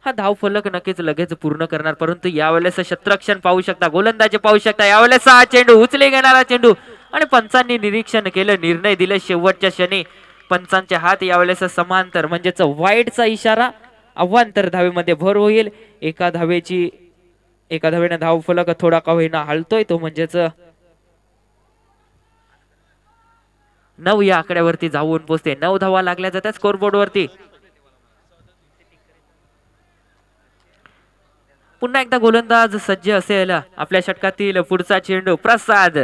हा धाव फलक नक्कीच लगेच पूर्ण करणार परंतु यावेळेस शत्रक्षण पाहू शकता गोलंदाजी पाहू शकता यावेळेस हा चेंडू उचले घेणारा चेंडू आणि पंचांनी निरीक्षण केलं निर्णय दिले शेवटच्या क्षणी पंचांचे हात यावेळेस समांतर म्हणजेच वाईटचा इशारा अव्वांतर धावेमध्ये भर होईल एका धावेची एका धावेनं फलक थोडा का होईना हलतोय तो म्हणजेच नऊ या आकड्यावरती जाऊन पोचते नऊ धावा लागल्या जातात वरती पुन्हा एकदा गोलंदाज सज्ज असेल आपल्या षटकातील पुढचा चेंडू प्रसाद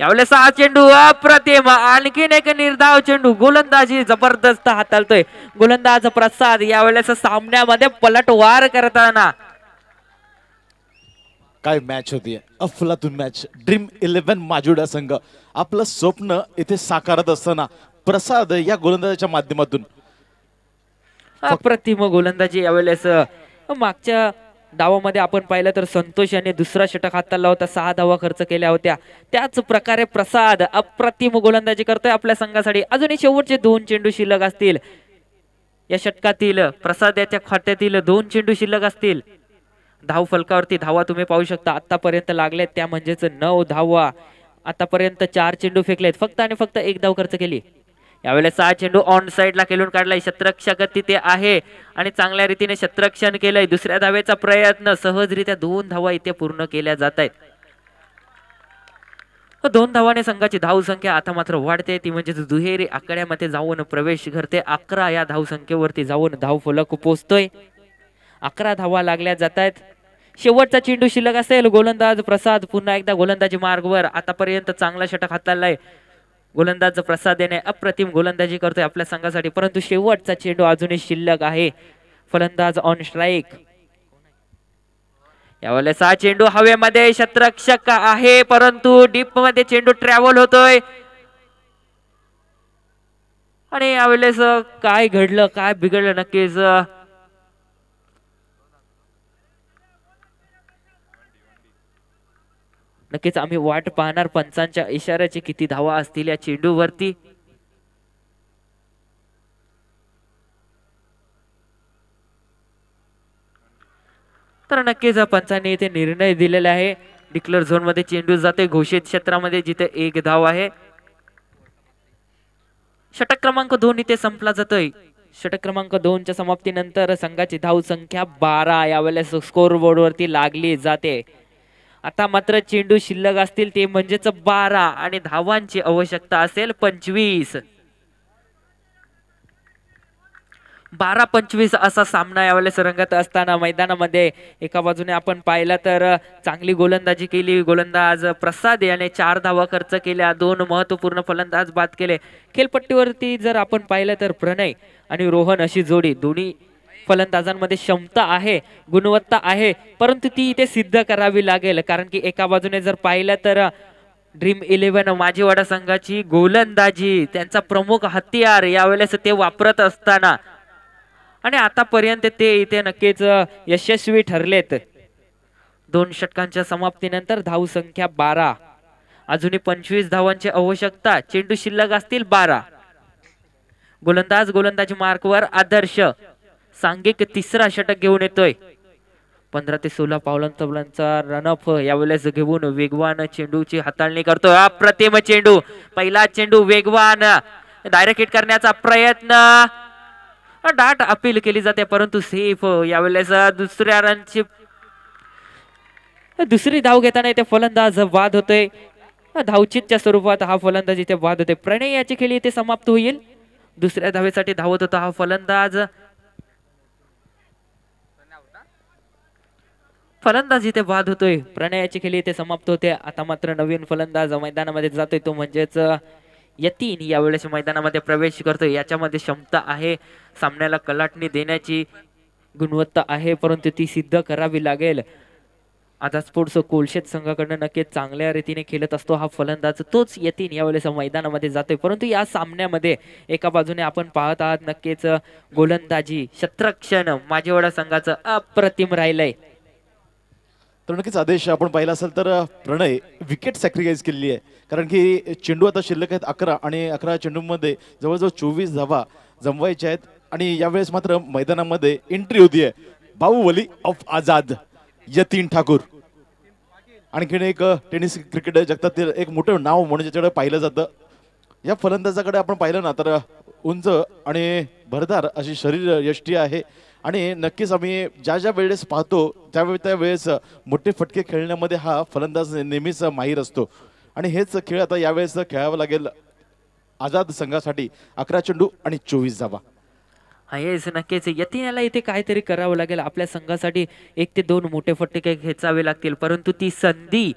यावेळेस हा चेंडू अप्रतिम आणखीन एक निर्धाव चेंडू गोलंदाजी जबरदस्त हाताळतोय गोलंदाज प्रसाद यावेळेस सामन्यामध्ये पलटवार करताना काय मॅच होती अफलातून मॅच ड्रीम इलेव्हन माजुडा संघ आपलं स्वप्न इथे साकारत असताना प्रसाद या गोलंदाजाच्या माध्यमातून अप्रतिम गोलंदाजी यावेळेस मागच्या धावामध्ये आपण पाहिलं तर संतोष यांनी दुसरा षटक हाताला होता सहा धावा खर्च केल्या होत्या त्याच प्रकारे प्रसाद अप्रतिम गोलंदाजी करतोय आपल्या संघासाठी अजूनही शेवटचे दोन चेंडू शिल्लक असतील या षटकातील प्रसाद याच्या खात्यातील दोन चेंडू शिल्लक असतील धाव फलकावरती धावा तुम्ही पाहू शकता आतापर्यंत लागले त्या म्हणजेच नऊ धावा आतापर्यंत चार चेंडू फेकले आहेत फक्त आणि फक्त एक धाव खर्च केली यावेळेला सहा चेंडू ऑन साईडला खेळून काढलाय शत्रक्षक तिथे आहे आणि चांगल्या रीतीने शत्रक्षण केलंय दुसऱ्या धावेचा प्रयत्न सहजरित्या दोन धावा इथे पूर्ण केल्या जात आहेत दोन धावाने संघाची धावसंख्या आता मात्र वाढते ती म्हणजे दुहेरी आकड्यामध्ये जाऊन प्रवेश करते अकरा या धावसंख्येवरती जाऊन धाव फलक पोचतोय अकरा धावा लागल्या जात आहेत शेवटचा चेंडू शिल्लक असेल गोलंदाज प्रसाद पुन्हा एकदा गोलंदाजी मार्गवर आतापर्यंत चांगला षटक हाताळला आहे गोलंदाज प्रसाद याने अप्रतिम गोलंदाजी करतोय आपल्या संघासाठी परंतु शेवटचा चेंडू अजूनही शिल्लक आहे फलंदाज ऑन स्ट्राईक यावेळेला सहा चेंडू हवेमध्ये शत्रक्षक आहे परंतु डीप मध्ये चेंडू ट्रॅव्हल होतोय आणि यावेळेस काय घडलं काय बिघडलं नक्कीच नक्कीच आम्ही वाट पाहणार पंचांच्या इशाऱ्याचे किती धावा असतील या चेंडूवरती तर नक्कीच पंचांनी इथे निर्णय दिलेला आहे डिक्लेअर झोन मध्ये चेंडू जाते घोषित क्षेत्रामध्ये जिथे एक धाव आहे षटक क्रमांक दोन इथे संपला जातोय षटक क्रमांक दोनच्या समाप्तीनंतर संघाची धाव संख्या बारा यावेळेस स्कोर वरती लागली जाते आता मात्र चेंडू शिल्लक असतील ते म्हणजेच बारा आणि धावांची आवश्यकता असेल पंचवीस बारा पंचवीस असा सामना यावेळेस रंगत असताना मैदानामध्ये एका बाजूने आपण पाहिलं तर चांगली गोलंदाजी केली गोलंदाज प्रसाद याने चार धावा खर्च केल्या दोन महत्त्वपूर्ण फलंदाज बाद केले खेळपट्टीवरती जर आपण पाहिलं तर प्रणय आणि रोहन अशी जोडी दोन्ही फलंदाजांमध्ये क्षमता आहे गुणवत्ता आहे परंतु ती इथे सिद्ध करावी लागेल कारण की एका बाजूने जर पाहिलं तर ड्रीम इलेव्हन माझीवाडा संघाची गोलंदाजी त्यांचा प्रमुख हत्यार यावेळेस ते वापरत असताना आणि आतापर्यंत ते इथे नक्कीच यशस्वी ठरलेत दोन षटकांच्या समाप्तीनंतर धाव संख्या बारा अजूनही पंचवीस धावांची आवश्यकता चेंडू शिल्लक असतील बारा गोलंदाज गोलंदाजी मार्कवर आदर्श सांगेक तिसरा षटक घेऊन येतोय पंधरा ते सोळा पावलं तबलांचा रनअप यावेळेस घेऊन वेगवान चेंडूची हाताळणी करतोय अप्रतिम चेंडू पहिला चेंडू वेगवान डायरेक्ट हिट करण्याचा प्रयत्न डाट अपील केली जाते परंतु सेफ यावेळेस दुसऱ्या रनची दुसरी धाव घेताना इथे फलंदाज वाद होतोय धावचितच्या स्वरूपात हा फलंदाज इथे वाद होते प्रणय याची खेळी इथे समाप्त होईल दुसऱ्या धावेसाठी धावत होता हा फलंदाज फलंदाज इथे बाद होतोय प्रणयाची खेळी इथे समाप्त होते आता मात्र नवीन फलंदाज मैदानामध्ये जातोय तो म्हणजेच यतीन यावेळेस मैदानामध्ये प्रवेश करतोय याच्यामध्ये क्षमता आहे सामन्याला कलाटणी देण्याची गुणवत्ता आहे परंतु ती सिद्ध करावी लागेल आता स्पोर्ट्स कोलशेत संघाकडनं नक्कीच चांगल्या रीतीने खेळत असतो हा फलंदाज तोच यतीन यावेळेस मैदानामध्ये जातोय परंतु या सामन्यामध्ये एका बाजूने आपण पाहत आहात नक्कीच गोलंदाजी शत्रक्षण माझेवाडा संघाचं अप्रतिम राहिलंय तर नक्कीच आदेश आपण पाहिला असेल तर प्रणय विकेट सॅक्रिफाईस केलेली आहे कारण की चेंडू आता शिल्लक आहेत अकरा आणि अकरा चेंडूंमध्ये जवळजवळ चोवीस धावा जमवायच्या आहेत आणि यावेळेस मात्र मैदानामध्ये एंट्री होती आहे बाहुबली ऑफ आझाद यतीन ठाकूर आणखीन एक टेनिस क्रिकेट जगतातील एक मोठं नाव म्हणून ज्याच्याकडे पाहिलं जातं या फलंदाजाकडे आपण पाहिलं ना तर उंच आणि भरदार अशी शरीर यष्टी आहे आणि नक्कीच आम्ही ज्या ज्या वेळेस पाहतो त्यावेळी वेळेस मोठे फटके खेळण्यामध्ये हा फलंदाज नेहमीच माहीर असतो आणि हेच खेळ आता यावेळेस खेळावं लागेल आझाद संघासाठी अकरा चेंडू आणि चोवीस धावा येस नक्कीच याला इथे काहीतरी करावं लागेल आपल्या संघासाठी एक ते दोन मोठे फटके खेचावे लागतील परंतु ती संधी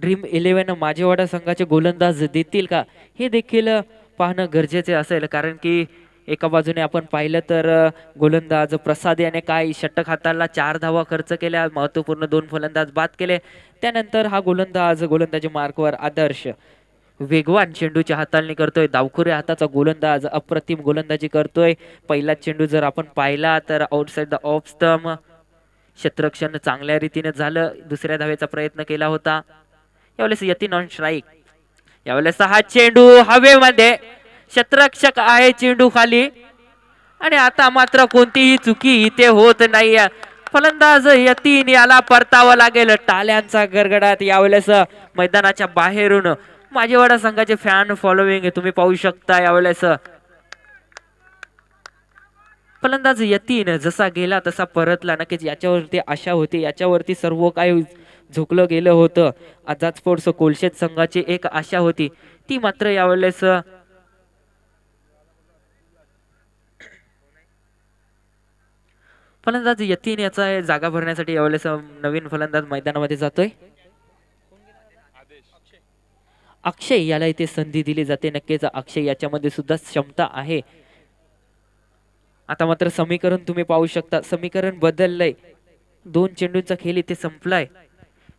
ड्रीम इलेव्हन माझेवाडा संघाचे गोलंदाज देतील का हे देखील पाहणं गरजेचे असेल कारण की एका बाजूने आपण पाहिलं तर गोलंदाज प्रसाद याने काय षटक हाताला चार धावा खर्च केल्या महत्वपूर्ण दोन फलंदाज बाद केले त्यानंतर हा गोलंदाज गोलंदाजी मार्कवर आदर्श वेगवान चेंडूच्या हाताळणी करतोय दावखोऱ्या हाताचा गोलंदाज अप्रतिम गोलंदाजी करतोय पहिला चेंडू जर आपण पाहिला तर आउटसाईड द ऑफ स्टम क्षेत्रक्षण चांगल्या रीतीने झालं दुसऱ्या धावेचा प्रयत्न केला होता यावेळेस यती नॉन स्ट्राईक यावेळेस हा चेंडू हवेमध्ये शत्रक्षक आहे चेंडू खाली आणि आता मात्र कोणतीही चुकी इथे होत नाही फलंदाज यतीन याला परतावं लागेल टाळ्यांचा गरगडात यावेळेस मैदानाच्या बाहेरून माझेवाडा संघाचे फॅन फॉलोविंग तुम्ही पाहू शकता यावेळेस फलंदाज यतीन जसा गेला तसा परतला नक्कीच याच्यावरती आशा होती याच्यावरती सर्व काही झोकलं गेलं होतं आझाद स्पोर्ट्स कोलशेत संघाची एक आशा होती ती मात्र यावेळेस फलंदाज यतीन याचा जागा भरण्यासाठी यावेळेस नवीन फलंदाज मैदानामध्ये जातोय अक्षय याला इथे संधी दिली जाते नक्कीच अक्षय याच्यामध्ये सुद्धा क्षमता आहे आता मात्र समीकरण तुम्ही पाहू शकता समीकरण बदललंय दोन चेंडूंचा खेळ इथे संपलाय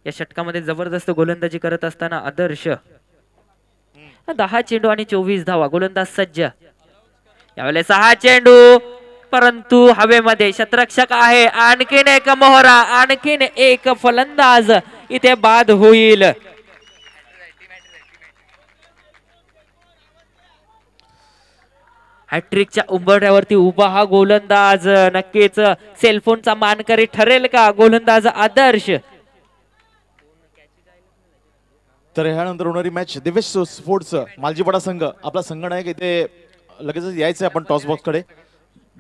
या षटकामध्ये जबरदस्त गोलंदाजी करत असताना आदर्श दहा चेंडू आणि चोवीस धावा गोलंदाज सज्ज यावेळेस सहा चेंडू परंतु हवेमध्ये शतरक्षक आहे आणखीन एक मोहरा आणखीन एक फलंदाज इथे बाद होईल हॅट्रिकच्या उंबरड्यावरती उभा हा गोलंदाज नक्कीच सेलफोनचा मानकरी ठरेल का गोलंदाज आदर्श तर ह्यानंतर होणारी मॅच दिवेश स्पोर्ट्स मालजीपाडा संघ आपला संघ नाही इथे लगेचच यायचं आपण टॉस बॉक्स कडे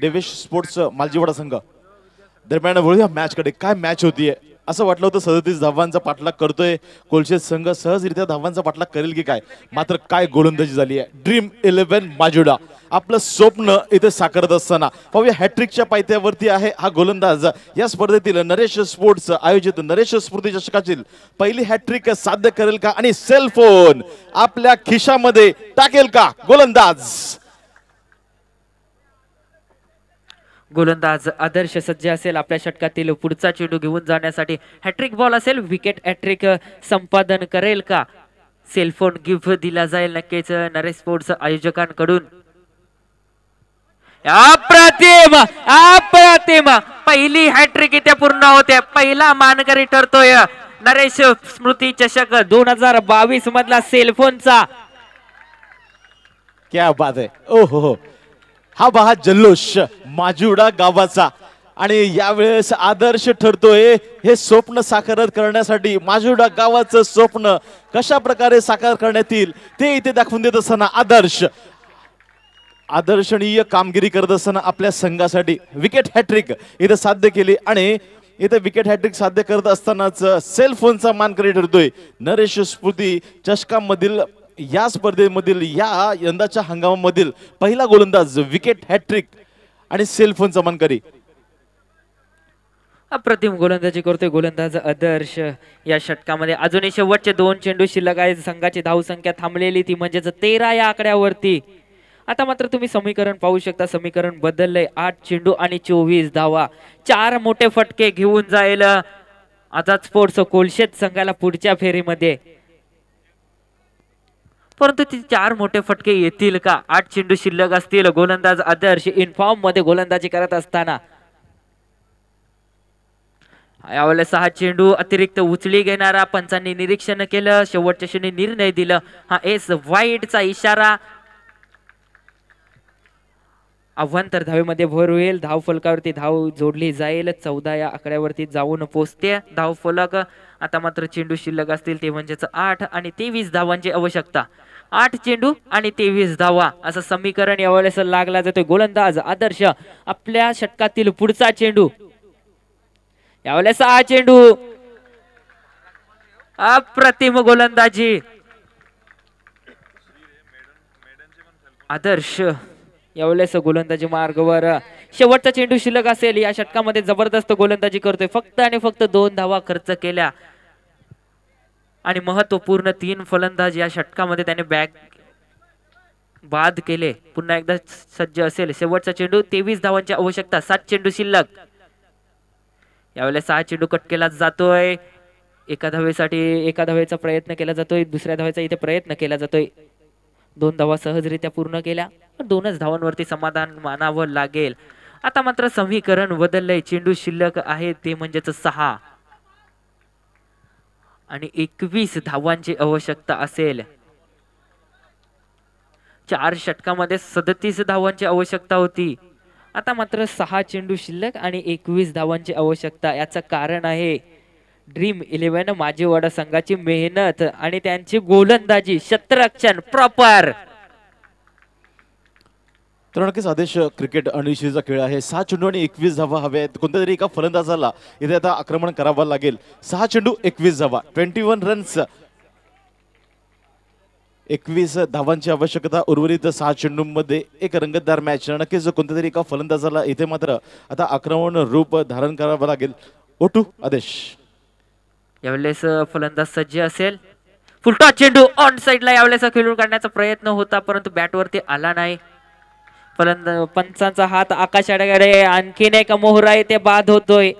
देवेश स्पोर्ट्स मालजीवाडा संघ दरम्यान वळूया मॅचकडे काय मॅच होतीये असं वाटलं होतं सदतीस धावांचा पाठलाग करतोय कोलशेत संघ सहजरित्या धावांचा पाठलाग करेल की काय मात्र काय गोलंदाजी झाली आहे ड्रीम इलेव्हन माजुडा आपलं स्वप्न इथे साकारत असताना पाहूया हॅट्रिकच्या पायथ्यावरती आहे हा गोलंदाज या स्पर्धेतील नरेश स्पोर्ट्स आयोजित नरेश स्मृती चषकातील पहिली हॅट्रिक साध्य करेल का आणि सेल फोन आपल्या खिशामध्ये टाकेल का गोलंदाज गोलंदाज आदर्श सज्ज असेल आपल्या षटकातील पुढचा चेंडू घेऊन जाण्यासाठी हॅट्रिक बॉल असेल विकेट हॅट्रिक संपादन करेल का सेलफोन गिफ्ट दिला जाईल नक्कीच नरेश स्पोर्ट्स आयोजकांकडून अप्रतिम अप्रतिम पहिली हॅट्रिक इथे पूर्ण होते पहिला मानकरी ठरतोय नरेश स्मृती चषक दोन हजार बावीस मधला सेलफोनचा क्या बात आहे ओ हा बहा जल्लोष माजुडा गावाचा आणि यावेळेस आदर्श ठरतोय हे स्वप्न साकार करण्यासाठी माजुडा गावाचं स्वप्न कशा प्रकारे साकार करण्यात येईल ते इथे दाखवून देत असताना आदर्श आदर्शनीय कामगिरी करत असताना आपल्या संघासाठी विकेट हॅट्रिक इथं साध्य केली आणि इथे विकेट हॅट्रिक साध्य करत असतानाच सेल फोनचा मानकरी ठरतोय नरेश स्फूर्ती चषकामधील या स्पर्धेमधील या यंदाच्या हंगामामधील पहिला गोलंदाज विकेट हॅट्रिक आणि सेलफोन समानकरी अप्रतिम गोलंदाजी करतोय गोलंदाज आदर्श या षटकामध्ये अजूनही शेवटचे दोन चेंडू शिल्लक आहे संघाची धावसंख्या थांबलेली ती म्हणजेच तेरा या आकड्यावरती आता मात्र तुम्ही समीकरण पाहू शकता समीकरण बदललंय आठ चेंडू आणि चोवीस धावा चार मोठे फटके घेऊन जाईल आता स्पोर्ट्स कोलशेत संघाला पुढच्या फेरीमध्ये परंतु तिथे चार मोठे फटके येतील का आठ चेंडू शिल्लक असतील गोलंदाज आदर्श इनफॉर्म मध्ये गोलंदाजी करत असताना यावेळेला सहा चेंडू अतिरिक्त उचली घेणारा पंचांनी निरीक्षण केलं शेवटच्या क्षणी निर्णय दिलं हा एस वाईटचा इशारा आव्हान तर धावेमध्ये भर होईल धाव फलकावरती धाव जोडली जाईल चौदा या आकड्यावरती जाऊन पोचते धाव फलक आता मात्र चेंडू शिल्लक असतील ते म्हणजे आठ आणि तेवीस धावांची आवश्यकता आठ चेंडू आणि तेवीस धावा असं समीकरण यावेळेस लागला जातोय गोलंदाज आदर्श आपल्या षटकातील पुढचा चेंडू यावेळेस हा चेंडू अप्रतिम गोलंदाजी आदर्श यावेळेस गोलंदाजी मार्गवर शेवटचा चेंडू शिल्लक असेल या षटकामध्ये जबरदस्त गोलंदाजी करतोय फक्त आणि फक्त दोन धावा खर्च केल्या आणि महत्वपूर्ण तीन फलंदाज या षटकामध्ये त्याने बॅग बाद केले पुन्हा एकदा सज्ज असेल शेवटचा चेंडू तेवीस धावांची आवश्यकता सात चेंडू शिल्लक यावेळेला सहा चेंडू कट केला जातोय एका धावेसाठी एका धावेचा प्रयत्न केला जातोय दुसऱ्या धावेचा इथे प्रयत्न केला जातोय दोन धावा सहजरित्या पूर्ण केल्या दोनच धावांवरती समाधान मानावं लागेल आता मात्र समीकरण बदललंय चेंडू शिल्लक आहे ते म्हणजेच सहा आणि एकवीस धावांची आवश्यकता असेल चार षटकामध्ये सदतीस धावांची आवश्यकता होती आता मात्र सहा चेंडू शिल्लक आणि एकवीस धावांची आवश्यकता याचं कारण आहे ड्रीम इलेव्हन माझी वडा संघाची मेहनत आणि त्यांची गोलंदाजी शत्ररक्षण प्रॉपर तर नक्कीच आदेश क्रिकेट अनिश्चितचा खेळ आहे सहा चेंडू आणि एकवीस धावा हवे आहेत कोणत्या तरी एका फलंदाजाला इथे आता आक्रमण करावं लागेल सहा चेंडू एकवीस धावा ट्वेंटी वन रन्स एकवीस धावांची आवश्यकता उर्वरित सहा चेंडूंमध्ये एक रंगतदार मॅच नक्कीच कोणत्या तरी एका फलंदाजाला इथे मात्र आता आक्रमण रूप धारण करावं लागेल ओटू आदेश यावेळेस फलंदाज सज्ज असेल फुलटा चेंडू ऑन साईडला यावेळेस खेळून काढण्याचा प्रयत्न होता परंतु बॅटवरती आला नाही फलंदाज पंचांचा हात आकाशाकडे आणखीन एक मोहरा येथे बाद होतोय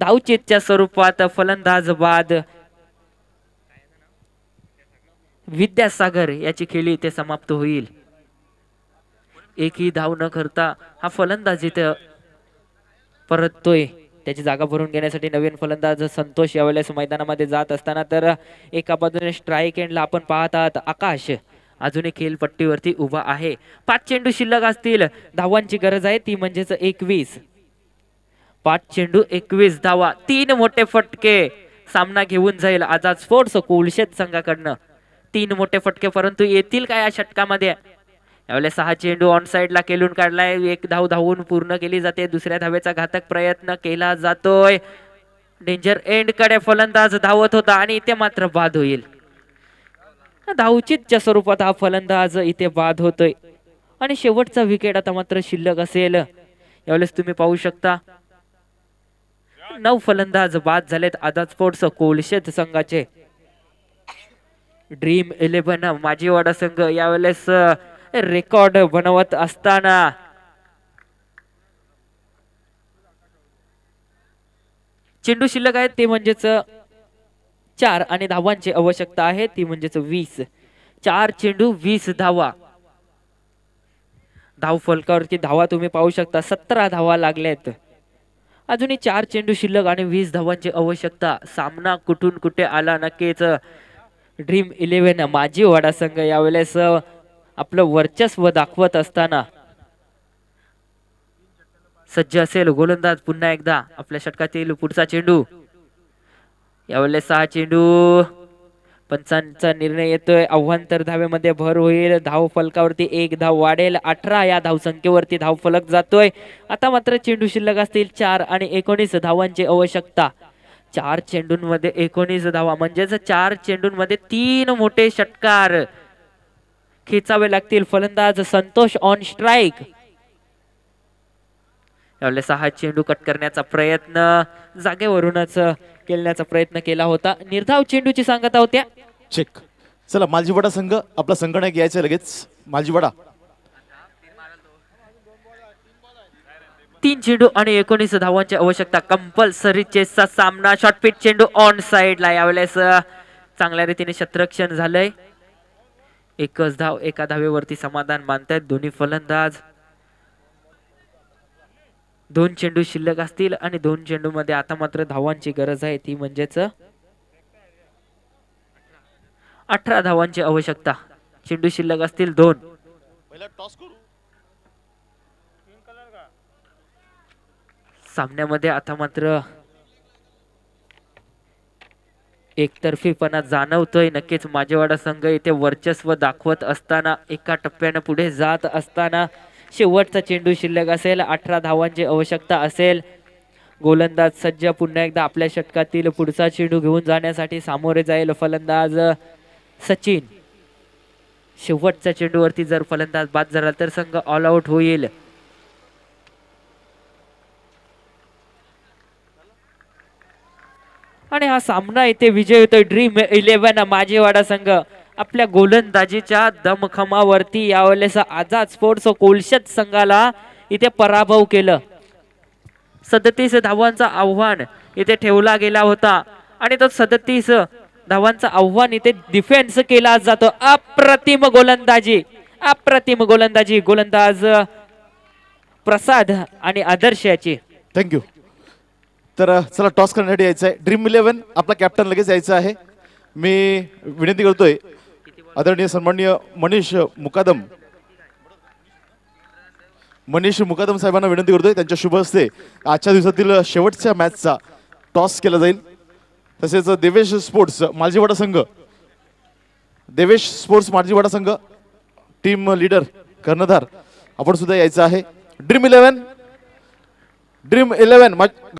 धावचेतच्या स्वरूपात फलंदाज बाद विद्यासागर याची खेळी इथे समाप्त होईल एकही धाव न करता हा फलंदाज इथे परततोय त्याची जागा भरून घेण्यासाठी नवीन फलंदाज संतोष यावेळेस मैदानामध्ये जात असताना तर एका बाजूने स्ट्राईक एंडला आपण पाहत आहात आकाश अजूनही खेळपट्टीवरती उभा आहे पाच चेंडू शिल्लक असतील धावांची गरज आहे ती म्हणजेच एकवीस पाच चेंडू एकवीस धावा तीन मोठे फटके सामना घेऊन जाईल आजाद स्पोर्ट्स कुलशेत संघाकडनं तीन मोठे फटके परंतु येतील काय या षटकामध्ये यावेळेला सहा चेंडू ऑन साईडला केलून काढलाय एक धाव धावून पूर्ण केली जाते दुसऱ्या धावेचा घातक प्रयत्न केला जातोय डेंजर एंड कडे फलंदाज धावत होता आणि इथे मात्र बाद होईल धावचितच्या स्वरूपात हा फलंदाज इथे बाद होतोय आणि शेवटचा विकेट आता मात्र शिल्लक असेल यावेळेस तुम्ही पाहू शकता नऊ फलंदाज बाद झालेत आदा स्पोर्ट्स कोलशेत संघाचे ड्रीम इलेव्हन माजीवाडा संघ यावेळेस रेकॉर्ड बनवत असताना चेंडू शिल्लक आहे ते म्हणजेच चार आणि धावांची आवश्यकता आहे ती म्हणजेच वीस चार चेंडू वीस धावा धाव फलकावरती धावा तुम्ही पाहू शकता सतरा धावा लागल्यात अजूनही चार चेंडू शिल्लक आणि वीस धावांची आवश्यकता सामना कुठून कुठे आला नक्कीच ड्रीम इलेव्हन माजी संघ यावेळेस आपलं वर्चस्व दाखवत असताना सज्ज असेल गोलंदाज पुन्हा एकदा आपल्या षटकातील पुढचा चेंडू यावेळेला सहा चेंडू पंचांचा निर्णय येतोय आव्हान तर धावेमध्ये भर होईल धाव फलकावरती एक धाव वाढेल अठरा या धावसंख्येवरती धाव फलक जातोय आता मात्र चेंडू शिल्लक असतील चार आणि एकोणीस धावांची आवश्यकता चार चेंडूंमध्ये एकोणीस धावा म्हणजेच चार चेंडूंमध्ये तीन मोठे षटकार खेचावे लागतील फलंदाज संतोष ऑन स्ट्राईक यावेळेला सहा चेंडू कट करण्याचा प्रयत्न जागेवरूनच खेळण्याचा प्रयत्न केला होता निर्धाव चेंडूची सांगता होत्या चेक चला मालजीवाडा संघ आपला संगणक यायचं लगेच मालजीवाडा तीन चेंडू आणि एकोणीस धावांची आवश्यकता कंपल्सरी चेसचा सामना शॉर्टपीट चेंडू ऑन साइडला यावेळेस चांगल्या रीतीने शत्रक्षण झालंय एकच धाव एका धावेवरती समाधान मानतायत दोन्ही फलंदाज दोन चेंडू शिल्लक असतील आणि दोन चेंडू मध्ये आता मात्र धावांची गरज आहे ती म्हणजेच अठरा धावांची आवश्यकता चेंडू शिल्लक असतील दोन सामन्यामध्ये आता मात्र एकतर्फीपणा जाणवतोय नक्कीच माजेवाडा संघ इथे वर्चस्व दाखवत असताना एका टप्प्यानं पुढे जात असताना शेवटचा चेंडू शिल्लक असेल अठरा धावांची आवश्यकता असेल गोलंदाज सज्ज पुन्हा एकदा आपल्या षटकातील पुढचा चेंडू घेऊन जाण्यासाठी सामोरे जाईल फलंदाज सचिन शेवटच्या चेंडूवरती जर फलंदाज बाद झाला तर संघ ऑल आऊट होईल आणि हा सामना इथे विजय होतोय ड्रीम इलेव्हन माजेवाडा संघ आपल्या गोलंदाजीच्या दमखमावरती यावेळेस आझाद स्पोर्ट्स कोलशत संघाला इथे पराभव केलं सदतीस धावांचं आव्हान इथे ठेवला गेला होता आणि तो सदतीस धावांचं आव्हान इथे डिफेन्स केला जातो अप्रतिम गोलंदाजी अप्रतिम गोलंदाजी गोलंदाज प्रसाद आणि आदर्श याची थँक्यू तर चला टॉस करण्यासाठी यायचं आहे ड्रीम इलेव्हन आपला कॅप्टन लगेच यायचा आहे मी विनंती करतोय आदरणीय सन्माननीय मनीष मुकादम मनीष मुकादम साहेबांना विनंती करतोय त्यांच्या शुभ हस्ते आजच्या दिवसातील शेवटच्या मॅचचा टॉस केला जाईल तसेच देवेश स्पोर्ट्स माळजीवाडा संघ देवेश स्पोर्ट्स माळजीवाडा संघ टीम लीडर कर्णधार आपण सुद्धा यायचं आहे ड्रीम इलेव्हन ड्रीम इलेव्हन